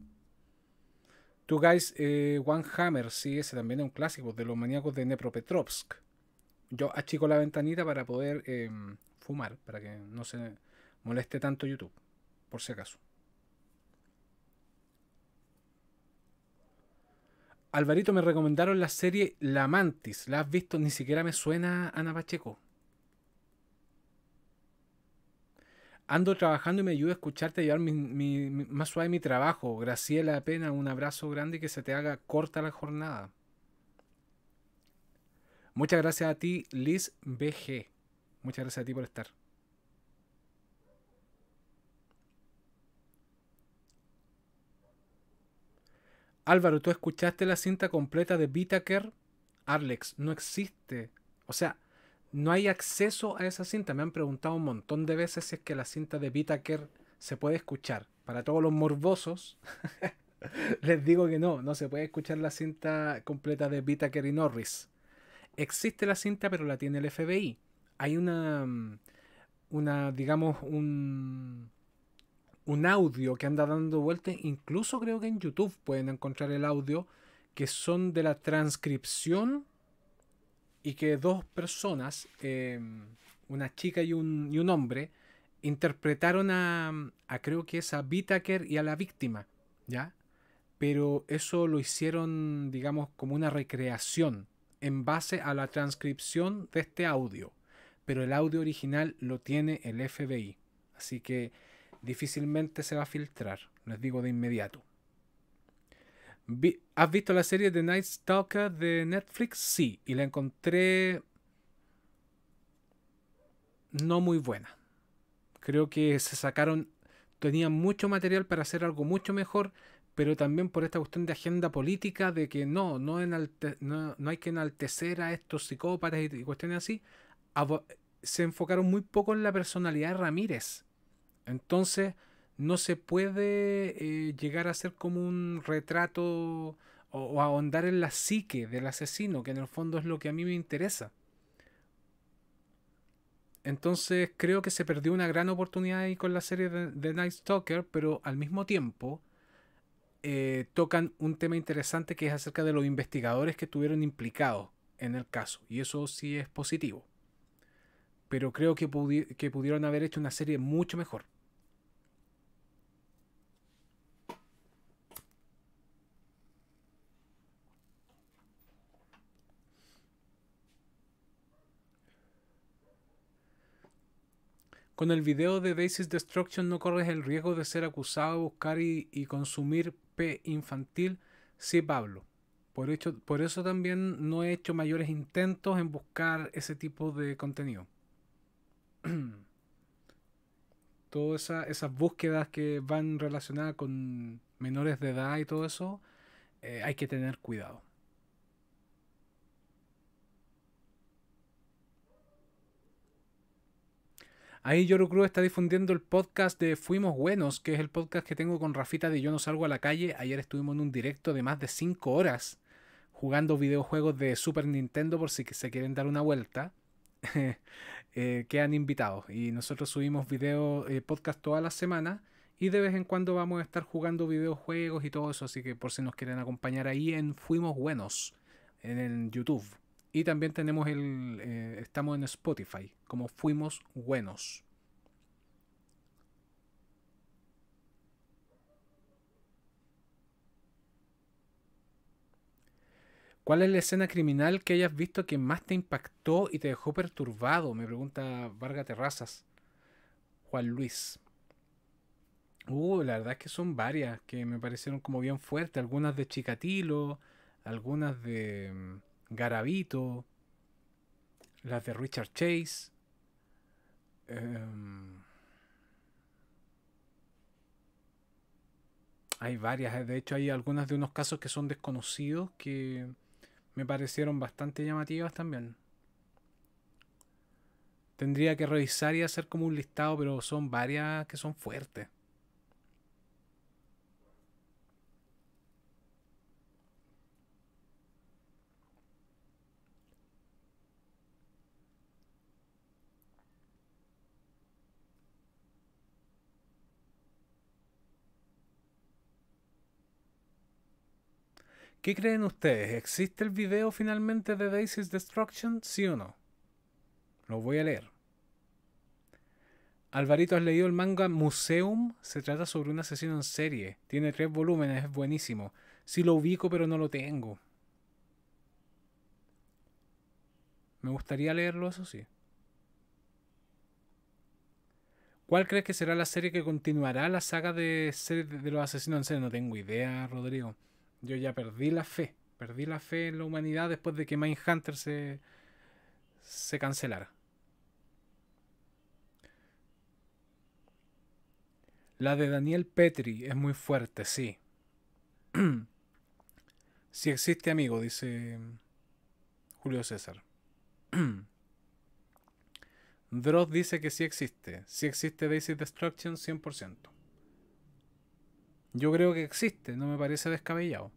Two Guys eh, One Hammer, sí, ese también es un clásico de los maníacos de Nepropetrovsk. Yo achico la ventanita para poder em, fumar, para que no se moleste tanto YouTube, por si acaso. Alvarito, me recomendaron la serie La Mantis. ¿La has visto? Ni siquiera me suena Ana Pacheco. Ando trabajando y me ayuda a escucharte a llevar mi, más suave mi trabajo. Graciela Pena, un abrazo grande y que se te haga corta la jornada. Muchas gracias a ti, Liz BG. Muchas gracias a ti por estar. Álvaro, ¿tú escuchaste la cinta completa de Bitaker? Arlex, no existe. O sea, no hay acceso a esa cinta. Me han preguntado un montón de veces si es que la cinta de Bitaker se puede escuchar. Para todos los morbosos, <laughs> les digo que no, no se puede escuchar la cinta completa de Bitaker y Norris. Existe la cinta, pero la tiene el FBI. Hay una, mm, una digamos, un, un audio que anda dando vueltas, incluso creo que en YouTube pueden encontrar el audio, que son de la transcripción y que dos personas, em, una chica y un, hombre, interpretaron a, a, creo que es a Bittaker y a la víctima, ¿ya? Pero eso lo hicieron, digamos, como una recreación en base a la transcripción de este audio. Pero el audio original lo tiene el FBI. Así que difícilmente se va a filtrar, les digo de inmediato. ¿Has visto la serie The Night Stalker de Netflix? Sí, y la encontré no muy buena. Creo que se sacaron, tenían mucho material para hacer algo mucho mejor, pero también por esta cuestión de agenda política, de que no, no, hay que enaltecer a estos psicópatas y cuestiones así, se enfocaron muy poco en la personalidad de Ramírez. Entonces, no se puede eh, llegar a ser como un retrato o, ahondar en la psique del asesino, que en el fondo es lo que a mí me interesa. Entonces creo que se perdió una gran oportunidad ahí con la serie de, The Night Stalker, pero al mismo tiempo eh, tocan un tema interesante que es acerca de los investigadores que estuvieron implicados en el caso, y eso sí es positivo. Pero creo que, que pudieron haber hecho una serie mucho mejor. Con el video de Daisy's Destruction no corres el riesgo de ser acusado, buscar y, consumir P infantil, sí Pablo. Por, hecho, por eso también no he hecho mayores intentos en buscar ese tipo de contenido. <clears throat> Todas esas búsquedas que van relacionadas con menores de edad y todo eso, eh, hay que tener cuidado. Ahí Yoru Cruz está difundiendo el podcast de Fuimos Buenos, que es el podcast que tengo con Rafita de Yo No Salgo a la Calle. Ayer estuvimos en un directo de más de 5 horas jugando videojuegos de Super Nintendo por si se quieren dar una vuelta. <laughs> Eh, que han invitado. y nosotros subimos video eh, podcast toda la semana y de vez en cuando vamos a estar jugando videojuegos y todo eso así que por si nos quieren acompañar ahí en Fuimos Buenos en el YouTube y también tenemos el. Eh, estamos en Spotify, como Fuimos Buenos. ¿Cuál es la escena criminal que hayas visto que más te impactó y te dejó perturbado? Me pregunta Varga Terrazas. Juan Luis. Uh, la verdad es que son varias que me parecieron como bien fuertes. Algunas de Chicatilo, algunas de mm, Garabito, las de Richard Chase. Em, hay varias, eh, de hecho hay algunas de unos casos que son desconocidos que me parecieron bastante llamativas también. Tendría que revisar y hacer como un listado, pero son varias que son fuertes. ¿Qué creen ustedes? ¿Existe el video finalmente de Daisy's Destruction? ¿Sí o no? Lo voy a leer. Alvarito, ¿has leído el manga Museum? Se trata sobre un asesino en serie. Tiene tres volúmenes, es buenísimo. Sí lo ubico, pero no lo tengo. Me gustaría leerlo, eso sí. ¿Cuál crees que será la serie que continuará la saga de, de los asesinos en serie? No tengo idea, Rodrigo. Yo ya perdí la fe. Perdí la fe en la humanidad después de que Mindhunter se, se cancelara. La de Daniel Petri es muy fuerte, sí. <clears throat> si existe amigo, dice Julio César. <clears throat> Dross dice que sí existe. Si existe Basic Destruction 100%. Yo creo que existe, no me parece descabellado.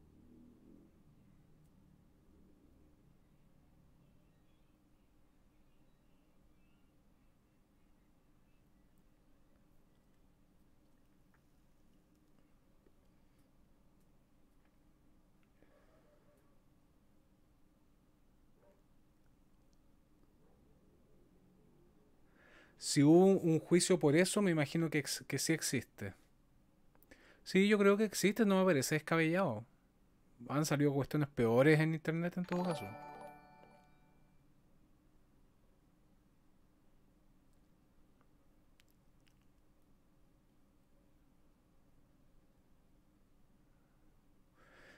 Si hubo un juicio por eso, me imagino que, sí existe. Sí, yo creo que existe, no me parece descabellado. Han salido cuestiones peores en internet en todo caso.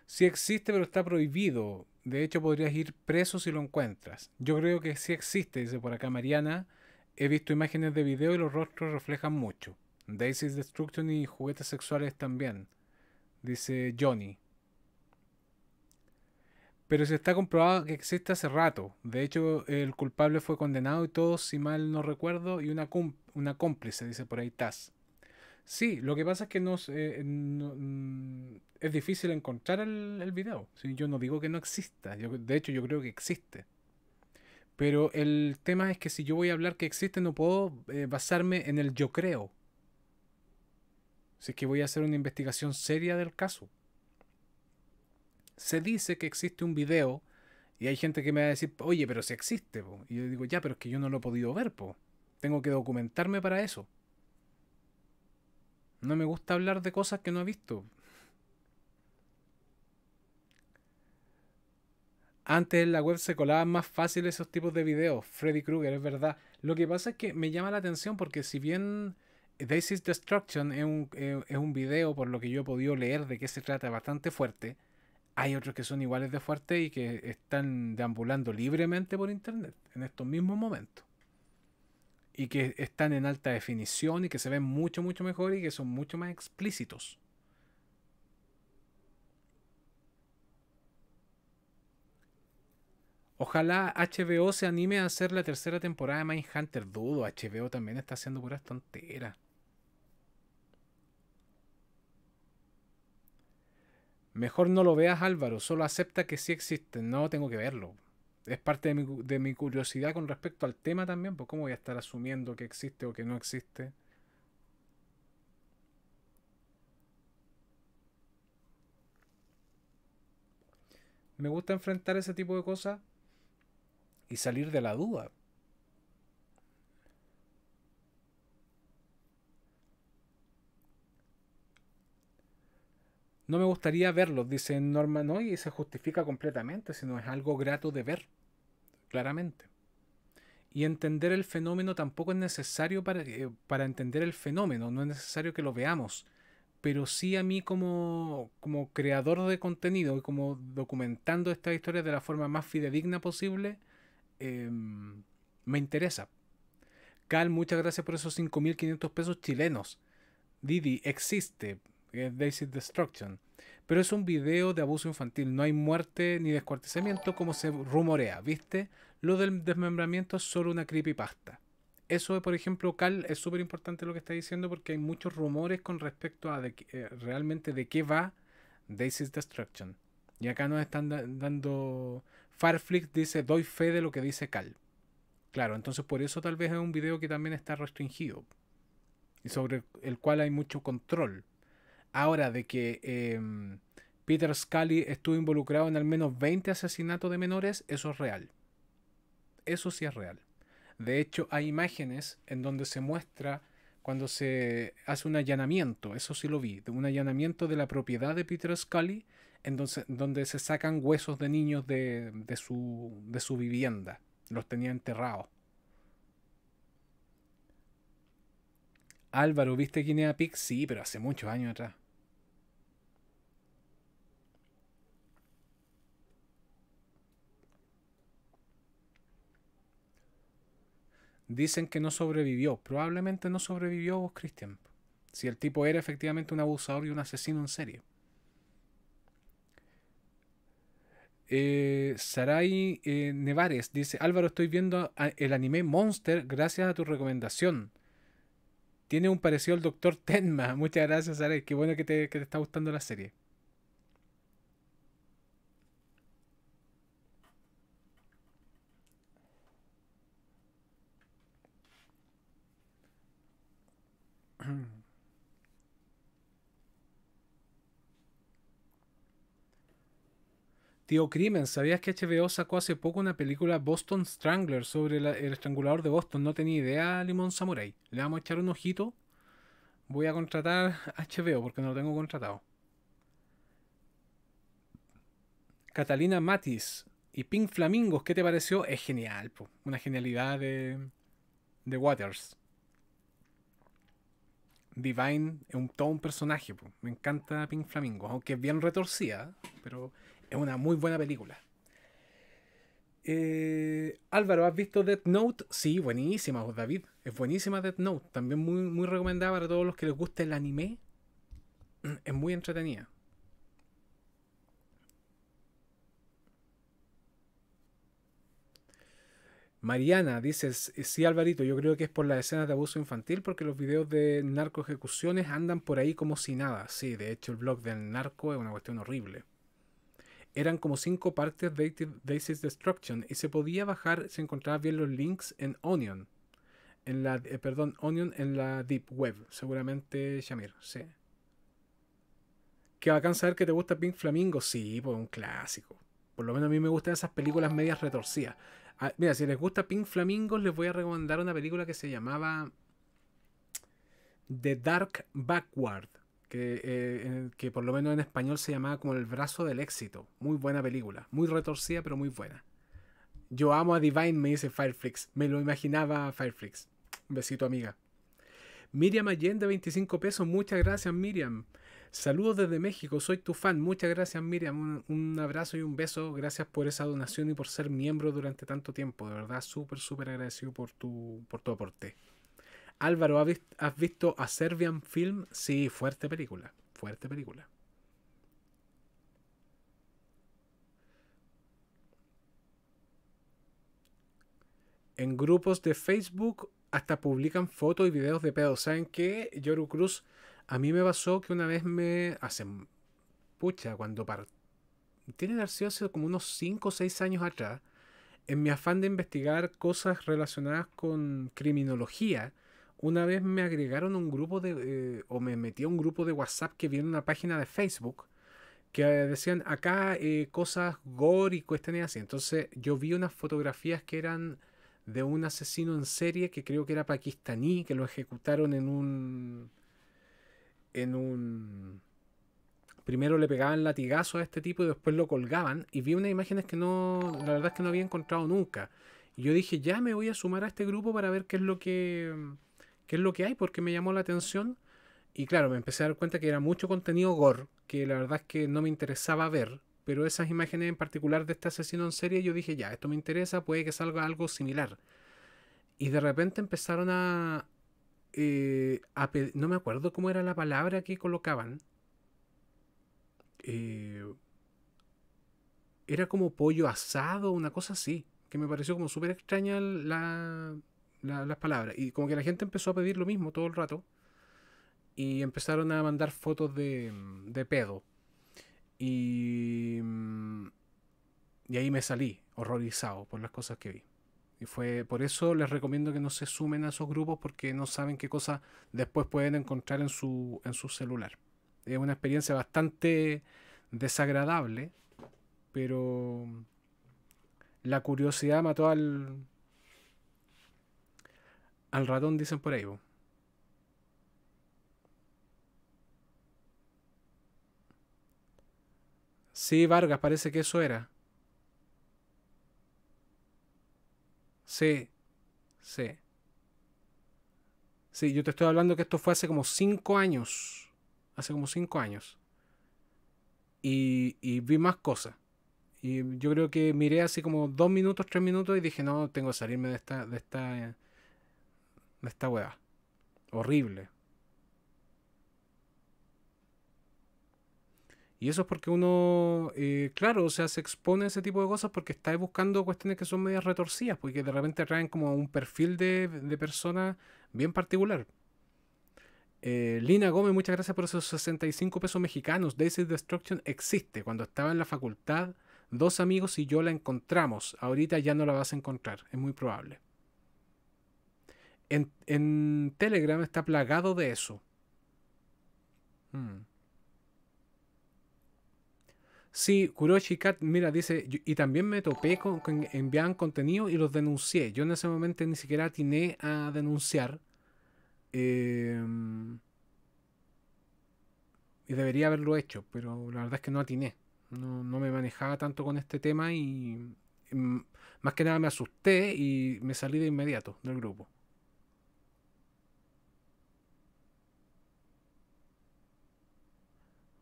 Sí existe, pero está prohibido. De hecho, podrías ir preso si lo encuentras. Yo creo que sí existe, dice por acá Mariana. He visto imágenes de video y los rostros reflejan mucho. Daisy's Destruction y juguetes sexuales también, dice Johnny. Pero se está comprobado que existe hace rato. De hecho, el culpable fue condenado y todo, si mal no recuerdo, y una, una cómplice, dice por ahí Taz. Sí, lo que pasa es que eh, mm, es difícil encontrar el, video. yo no digo que no exista, de hecho yo creo que existe. Pero el tema es que si yo voy a hablar que existe, no puedo eh, basarme en el yo creo. Si es que voy a hacer una investigación seria del caso. Se dice que existe un video y hay gente que me va a decir, oye, pero si existe. Y yo digo, ya, pero es que yo no lo he podido ver. Po. Tengo que documentarme para eso. No me gusta hablar de cosas que no he visto. Antes en la web se colaban más fácil esos tipos de videos. Freddy Krueger, es verdad. Lo que pasa es que me llama la atención porque si bien This is Destruction es un, es video, por lo que yo he podido leer, de qué se trata bastante fuerte. Hay otros que son iguales de fuerte y que están deambulando libremente por internet en estos mismos momentos. Y que están en alta definición y que se ven mucho, mucho mejor y que son mucho más explícitos. Ojalá HBO se anime a hacer la tercera temporada de Mindhunter. Dudo, HBO también está haciendo puras tonteras. Mejor no lo veas, Álvaro, solo acepta que sí existe. No, tengo que verlo. Es parte de mi, de mi curiosidad con respecto al tema también, pues cómo voy a estar asumiendo que existe o que no existe. Me gusta enfrentar ese tipo de cosas y salir de la duda. No me gustaría verlos, dice Norman no, y se justifica completamente, sino es algo grato de ver, claramente. Y entender el fenómeno tampoco es necesario para, eh, para entender el fenómeno, no es necesario que lo veamos, pero sí a mí como, como creador de contenido y como documentando esta historia de la forma más fidedigna posible, em, me interesa. Cal, muchas gracias por esos 5.500 pesos chilenos. Didi, existe que eh, Destruction. Pero es un video de abuso infantil, no hay muerte ni descuartizamiento como se rumorea, ¿viste? Lo del desmembramiento es solo una creepypasta. Eso, por ejemplo, Cal, es súper importante lo que está diciendo porque hay muchos rumores con respecto a eh, realmente de qué va is Destruction. Y acá nos están dando... Farflix dice, doy fe de lo que dice Cal. Claro, entonces por eso tal vez es un video que también está restringido y sobre el cual hay mucho control. Ahora, de que em, Peter Scully estuvo involucrado en al menos 20 asesinatos de menores, eso es real. Eso sí es real. De hecho, hay imágenes en donde se muestra cuando se hace un allanamiento, eso sí lo vi, de un allanamiento de la propiedad de Peter Scully, en donde, donde se sacan huesos de niños de, de, su, de su vivienda. Los tenía enterrados. Álvaro, ¿viste Guinea Pig? Sí, pero hace muchos años atrás. Dicen que no sobrevivió. Probablemente no sobrevivió vos, Christian. Si el tipo era efectivamente un abusador y un asesino en serie. Eh, Sarai eh, Nevares dice, Álvaro, estoy viendo el anime Monster gracias a tu recomendación. Tiene un parecido al Doctor <laughs> Tenma. Muchas gracias, Alex. Qué bueno que te, que te está gustando la serie. <clears throat> Tío Crimen, ¿sabías que HBO sacó hace poco una película Boston Strangler sobre el estrangulador de Boston? No tenía idea, Limón Samurai. Le vamos a echar un ojito. Voy a contratar HBO porque no lo tengo contratado. Catalina Matis y Pink Flamingos, ¿qué te pareció? Es genial, una genialidad de, de Waters. Divine es un, todo un personaje, me encanta Pink Flamingos, aunque es bien retorcida, pero es una muy buena película. Eh, Álvaro, ¿has visto Death Note? Sí, buenísima, David. Es buenísima Death Note. También muy, muy recomendada para todos los que les guste el anime. <clears throat> Es muy entretenida. Mariana, dices, sí Alvarito, yo creo que es por las escenas de abuso infantil porque los videos de narco ejecuciones andan por ahí como si nada. Sí, de hecho el blog del narco es una cuestión horrible eran como cinco partes de Daisy's Destruction y se podía bajar se encontraba bien los links en Onion. En la, eh, perdón, Onion en la Deep Web, seguramente Shamir, sí. Que a saber que te gusta Pink Flamingo, sí, pues un clásico. Por lo menos a mí me gustan esas películas medias retorcidas. Ah, mira, si les gusta Pink Flamingo, les voy a recomendar una película que se llamaba The Dark Backward que, eh, que por lo menos en español se llamaba como El brazo del éxito. Muy buena película, muy retorcida pero muy buena. Yo amo a Divine, me dice Fireflix. Me lo imaginaba Fireflix. Un besito amiga. Miriam Allende, 25 pesos. Muchas gracias Miriam. Saludos desde México, soy tu fan. Muchas gracias Miriam. Un, abrazo y un beso. Gracias por esa donación y por ser miembro durante tanto tiempo. De verdad, súper, súper agradecido por tu, por tu aporte. Álvaro, ¿has visto a Serbian Film? Sí, fuerte película. Fuerte película. En grupos de Facebook hasta publican fotos y videos de pedo. ¿Saben qué? Yoru Cruz, a mí me pasó que una vez me. hacen Pucha, cuando Tiene que sido hace como unos 5 o 6 años atrás. En mi afán de investigar cosas relacionadas con criminología una vez me agregaron un grupo de, eh, o me metí a un grupo de WhatsApp que en una página de Facebook que decían acá eh, cosas gore y cuestiones así. Entonces yo vi unas fotografías que eran de un asesino en serie que creo que era pakistaní, que lo ejecutaron en un... en un... Primero le pegaban latigazo a este tipo y después lo colgaban. Y vi unas imágenes que no... La verdad es que no había encontrado nunca. Y yo dije, ya me voy a sumar a este grupo para ver qué es lo que qué es lo que hay, ¿Por qué me llamó la atención. Y claro, me empecé a dar cuenta que era mucho contenido gore, que la verdad es que no me interesaba ver, pero esas imágenes en particular de este asesino en serie, yo dije, ya, esto me interesa, puede que salga algo similar. Y de repente empezaron a... Eh, no me acuerdo cómo era la palabra que colocaban. Eh, era como pollo asado, una cosa así, que me pareció como súper extraña la, las palabras. Y como que la gente empezó a pedir lo mismo todo el rato. Y empezaron a mandar fotos de, de pedo. Y, y ahí me salí, horrorizado por las cosas que vi. Y fue por eso les recomiendo que no se sumen a esos grupos porque no saben qué cosas después pueden encontrar en su, en su celular. Es una experiencia bastante desagradable, pero la curiosidad mató al, al ratón dicen por ahí. Sí, Vargas, parece que eso era. Sí, sí. Sí, yo te estoy hablando que esto fue hace como cinco años. Hace como cinco años. Y, y vi más cosas. Y yo creo que miré así como dos minutos, tres minutos y dije, no, tengo que salirme de esta, de esta de esta weá. Horrible. Y eso es porque uno, eh, claro, o sea, se expone a ese tipo de cosas porque está buscando cuestiones que son medias retorcidas, porque pues, de repente traen como un perfil de, persona bien particular. Eh, Lina Gómez, muchas gracias por esos 65 pesos mexicanos. Daisy Destruction existe. Cuando estaba en la facultad, dos amigos y yo la encontramos. Ahorita ya no la vas a encontrar, es muy probable. En, Telegram está plagado de eso. Hmm. Sí, Kurochi Kat, mira, dice, y también me topé con que enviaban contenido y los denuncié. Yo en ese momento ni siquiera atiné a denunciar. Em, y debería haberlo hecho, pero la verdad es que no atiné. No, me manejaba tanto con este tema y em, más que nada me asusté y me salí de inmediato del grupo.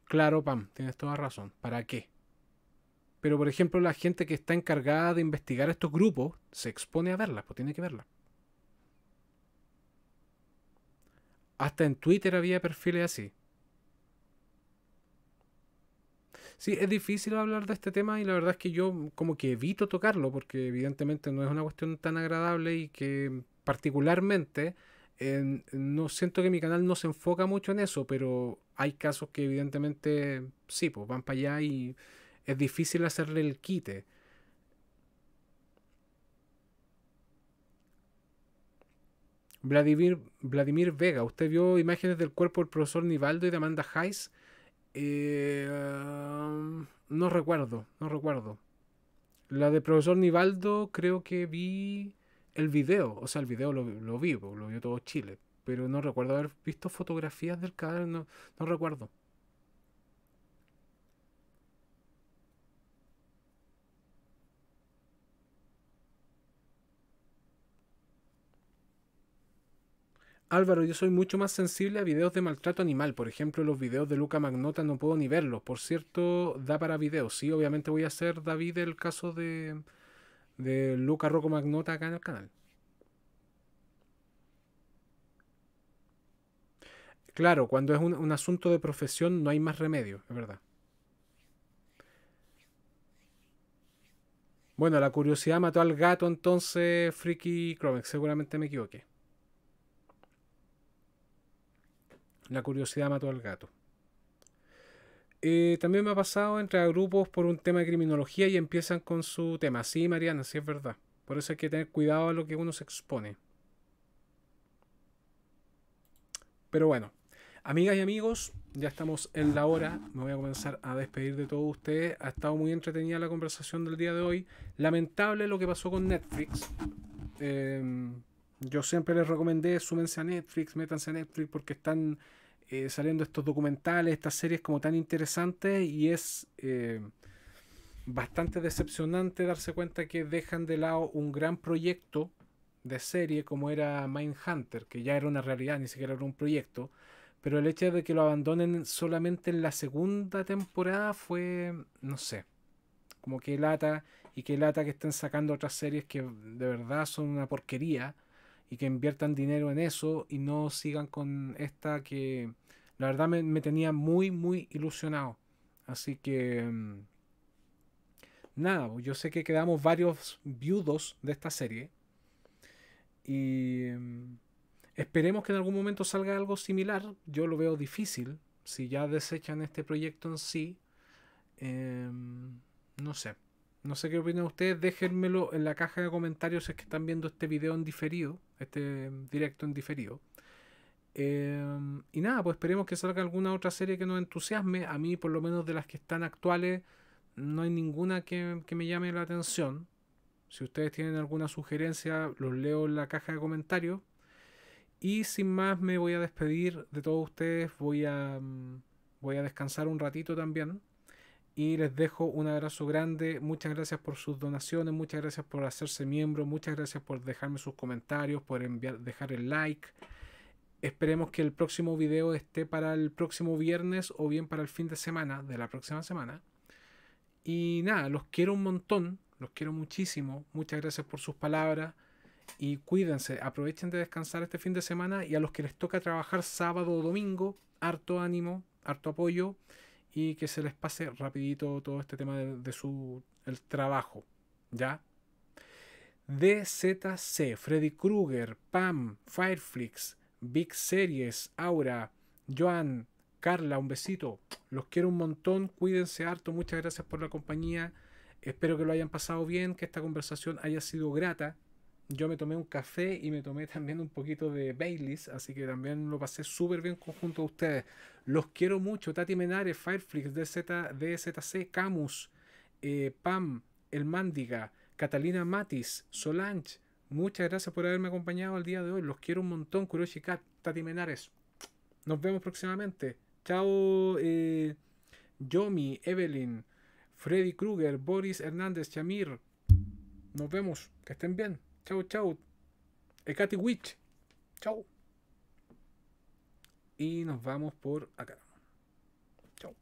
Claro, Pam, tienes toda razón. ¿Para qué? Pero, por ejemplo, la gente que está encargada de investigar estos grupos se expone a verlas, pues tiene que verlas. Hasta en Twitter había perfiles así. Sí, es difícil hablar de este tema y la verdad es que yo como que evito tocarlo porque evidentemente no es una cuestión tan agradable y que particularmente no siento que mi canal no se enfoca mucho en eso, pero hay casos que evidentemente sí, pues van para allá y es difícil hacerle el quite. Vladimir, Vladimir Vega, usted vio imágenes del cuerpo del profesor Nivaldo y de Amanda Hayes. Eh, um, no recuerdo, no recuerdo. La de profesor Nivaldo creo que vi el video, o sea, el video lo, lo vi, pues, lo vio todo Chile, pero no recuerdo haber visto fotografías del canal, no, no recuerdo. Álvaro, yo soy mucho más sensible a videos de maltrato animal. Por ejemplo, los videos de Luca Magnota no puedo ni verlos. Por cierto, da para videos. Sí, obviamente voy a hacer, David, el caso de, de Luca Rocco Magnota acá en el canal. Claro, cuando es un, asunto de profesión no hay más remedio, es verdad. Bueno, la curiosidad mató al gato entonces, Freaky Chromex, seguramente me equivoqué. La curiosidad mató al gato. Eh, también me ha pasado entre grupos por un tema de criminología y empiezan con su tema. Sí, Mariana, sí es verdad. Por eso hay que tener cuidado a lo que uno se expone. Pero bueno, amigas y amigos, ya estamos en la hora. Me voy a comenzar a despedir de todos ustedes. Ha estado muy entretenida la conversación del día de hoy. Lamentable lo que pasó con Netflix. Em, yo siempre les recomendé, súmense a Netflix, métanse a Netflix porque están eh, saliendo estos documentales, estas series como tan interesantes y es eh, bastante decepcionante darse cuenta que dejan de lado un gran proyecto de serie como era Mindhunter, que ya era una realidad, ni siquiera era un proyecto, pero el hecho de que lo abandonen solamente en la segunda temporada fue, no sé, como que lata y que lata que estén sacando otras series que de verdad son una porquería y que inviertan dinero en eso y no sigan con esta que la verdad me, tenía muy, muy ilusionado. Así que mm, nada, yo sé que quedamos varios viudos de esta serie y mm, esperemos que en algún momento salga algo similar. Yo lo veo difícil si ya desechan este proyecto en sí. Em, no sé. No sé qué opinan ustedes, déjenmelo en la caja de comentarios si es que están viendo este video en diferido, este em, directo en diferido. Em, y nada, pues esperemos que salga alguna otra serie que nos entusiasme. A mí, por lo menos de las que están actuales, no hay ninguna que, que me llame la atención. Si ustedes tienen alguna sugerencia, los leo en la caja de comentarios. Y sin más, me voy a despedir de todos ustedes. Voy a, mm, voy a descansar un ratito también y les dejo un abrazo grande. Muchas gracias por sus donaciones, muchas gracias por hacerse miembro, muchas gracias por dejarme sus comentarios, por enviar, dejar el like. Esperemos que el próximo video esté para el próximo viernes o bien para el fin de semana de la próxima semana. Y nada, los quiero un montón, los quiero muchísimo. Muchas gracias por sus palabras y cuídense, aprovechen de descansar este fin de semana y a los que les toca trabajar sábado o domingo, harto ánimo, harto apoyo y que se les pase rapidito todo este tema de, su el trabajo, ¿ya? DZC, Freddy Krueger, Pam, Fireflix, Big Series, Aura, Joan, Carla, un besito. Los quiero un montón, cuídense harto, muchas gracias por la compañía. Espero que lo hayan pasado bien, que esta conversación haya sido grata yo me tomé un café y me tomé también un poquito de Baileys, así que también lo pasé súper bien conjunto a ustedes. Los quiero mucho. Tati Menares, Fireflix, DZC, Camus, eh, Pam, El Mándiga, Catalina Matis, Solange. Muchas gracias por haberme acompañado al día de hoy. Los quiero un montón, Kuroshi Tati Menares. Nos vemos próximamente. Chao, eh, Yomi, Evelyn, Freddy Krueger, Boris Hernández, Chamir. Nos vemos. Que estén bien. Chau, chau. Katy Witch. Chau. Y nos vamos por acá. Chau.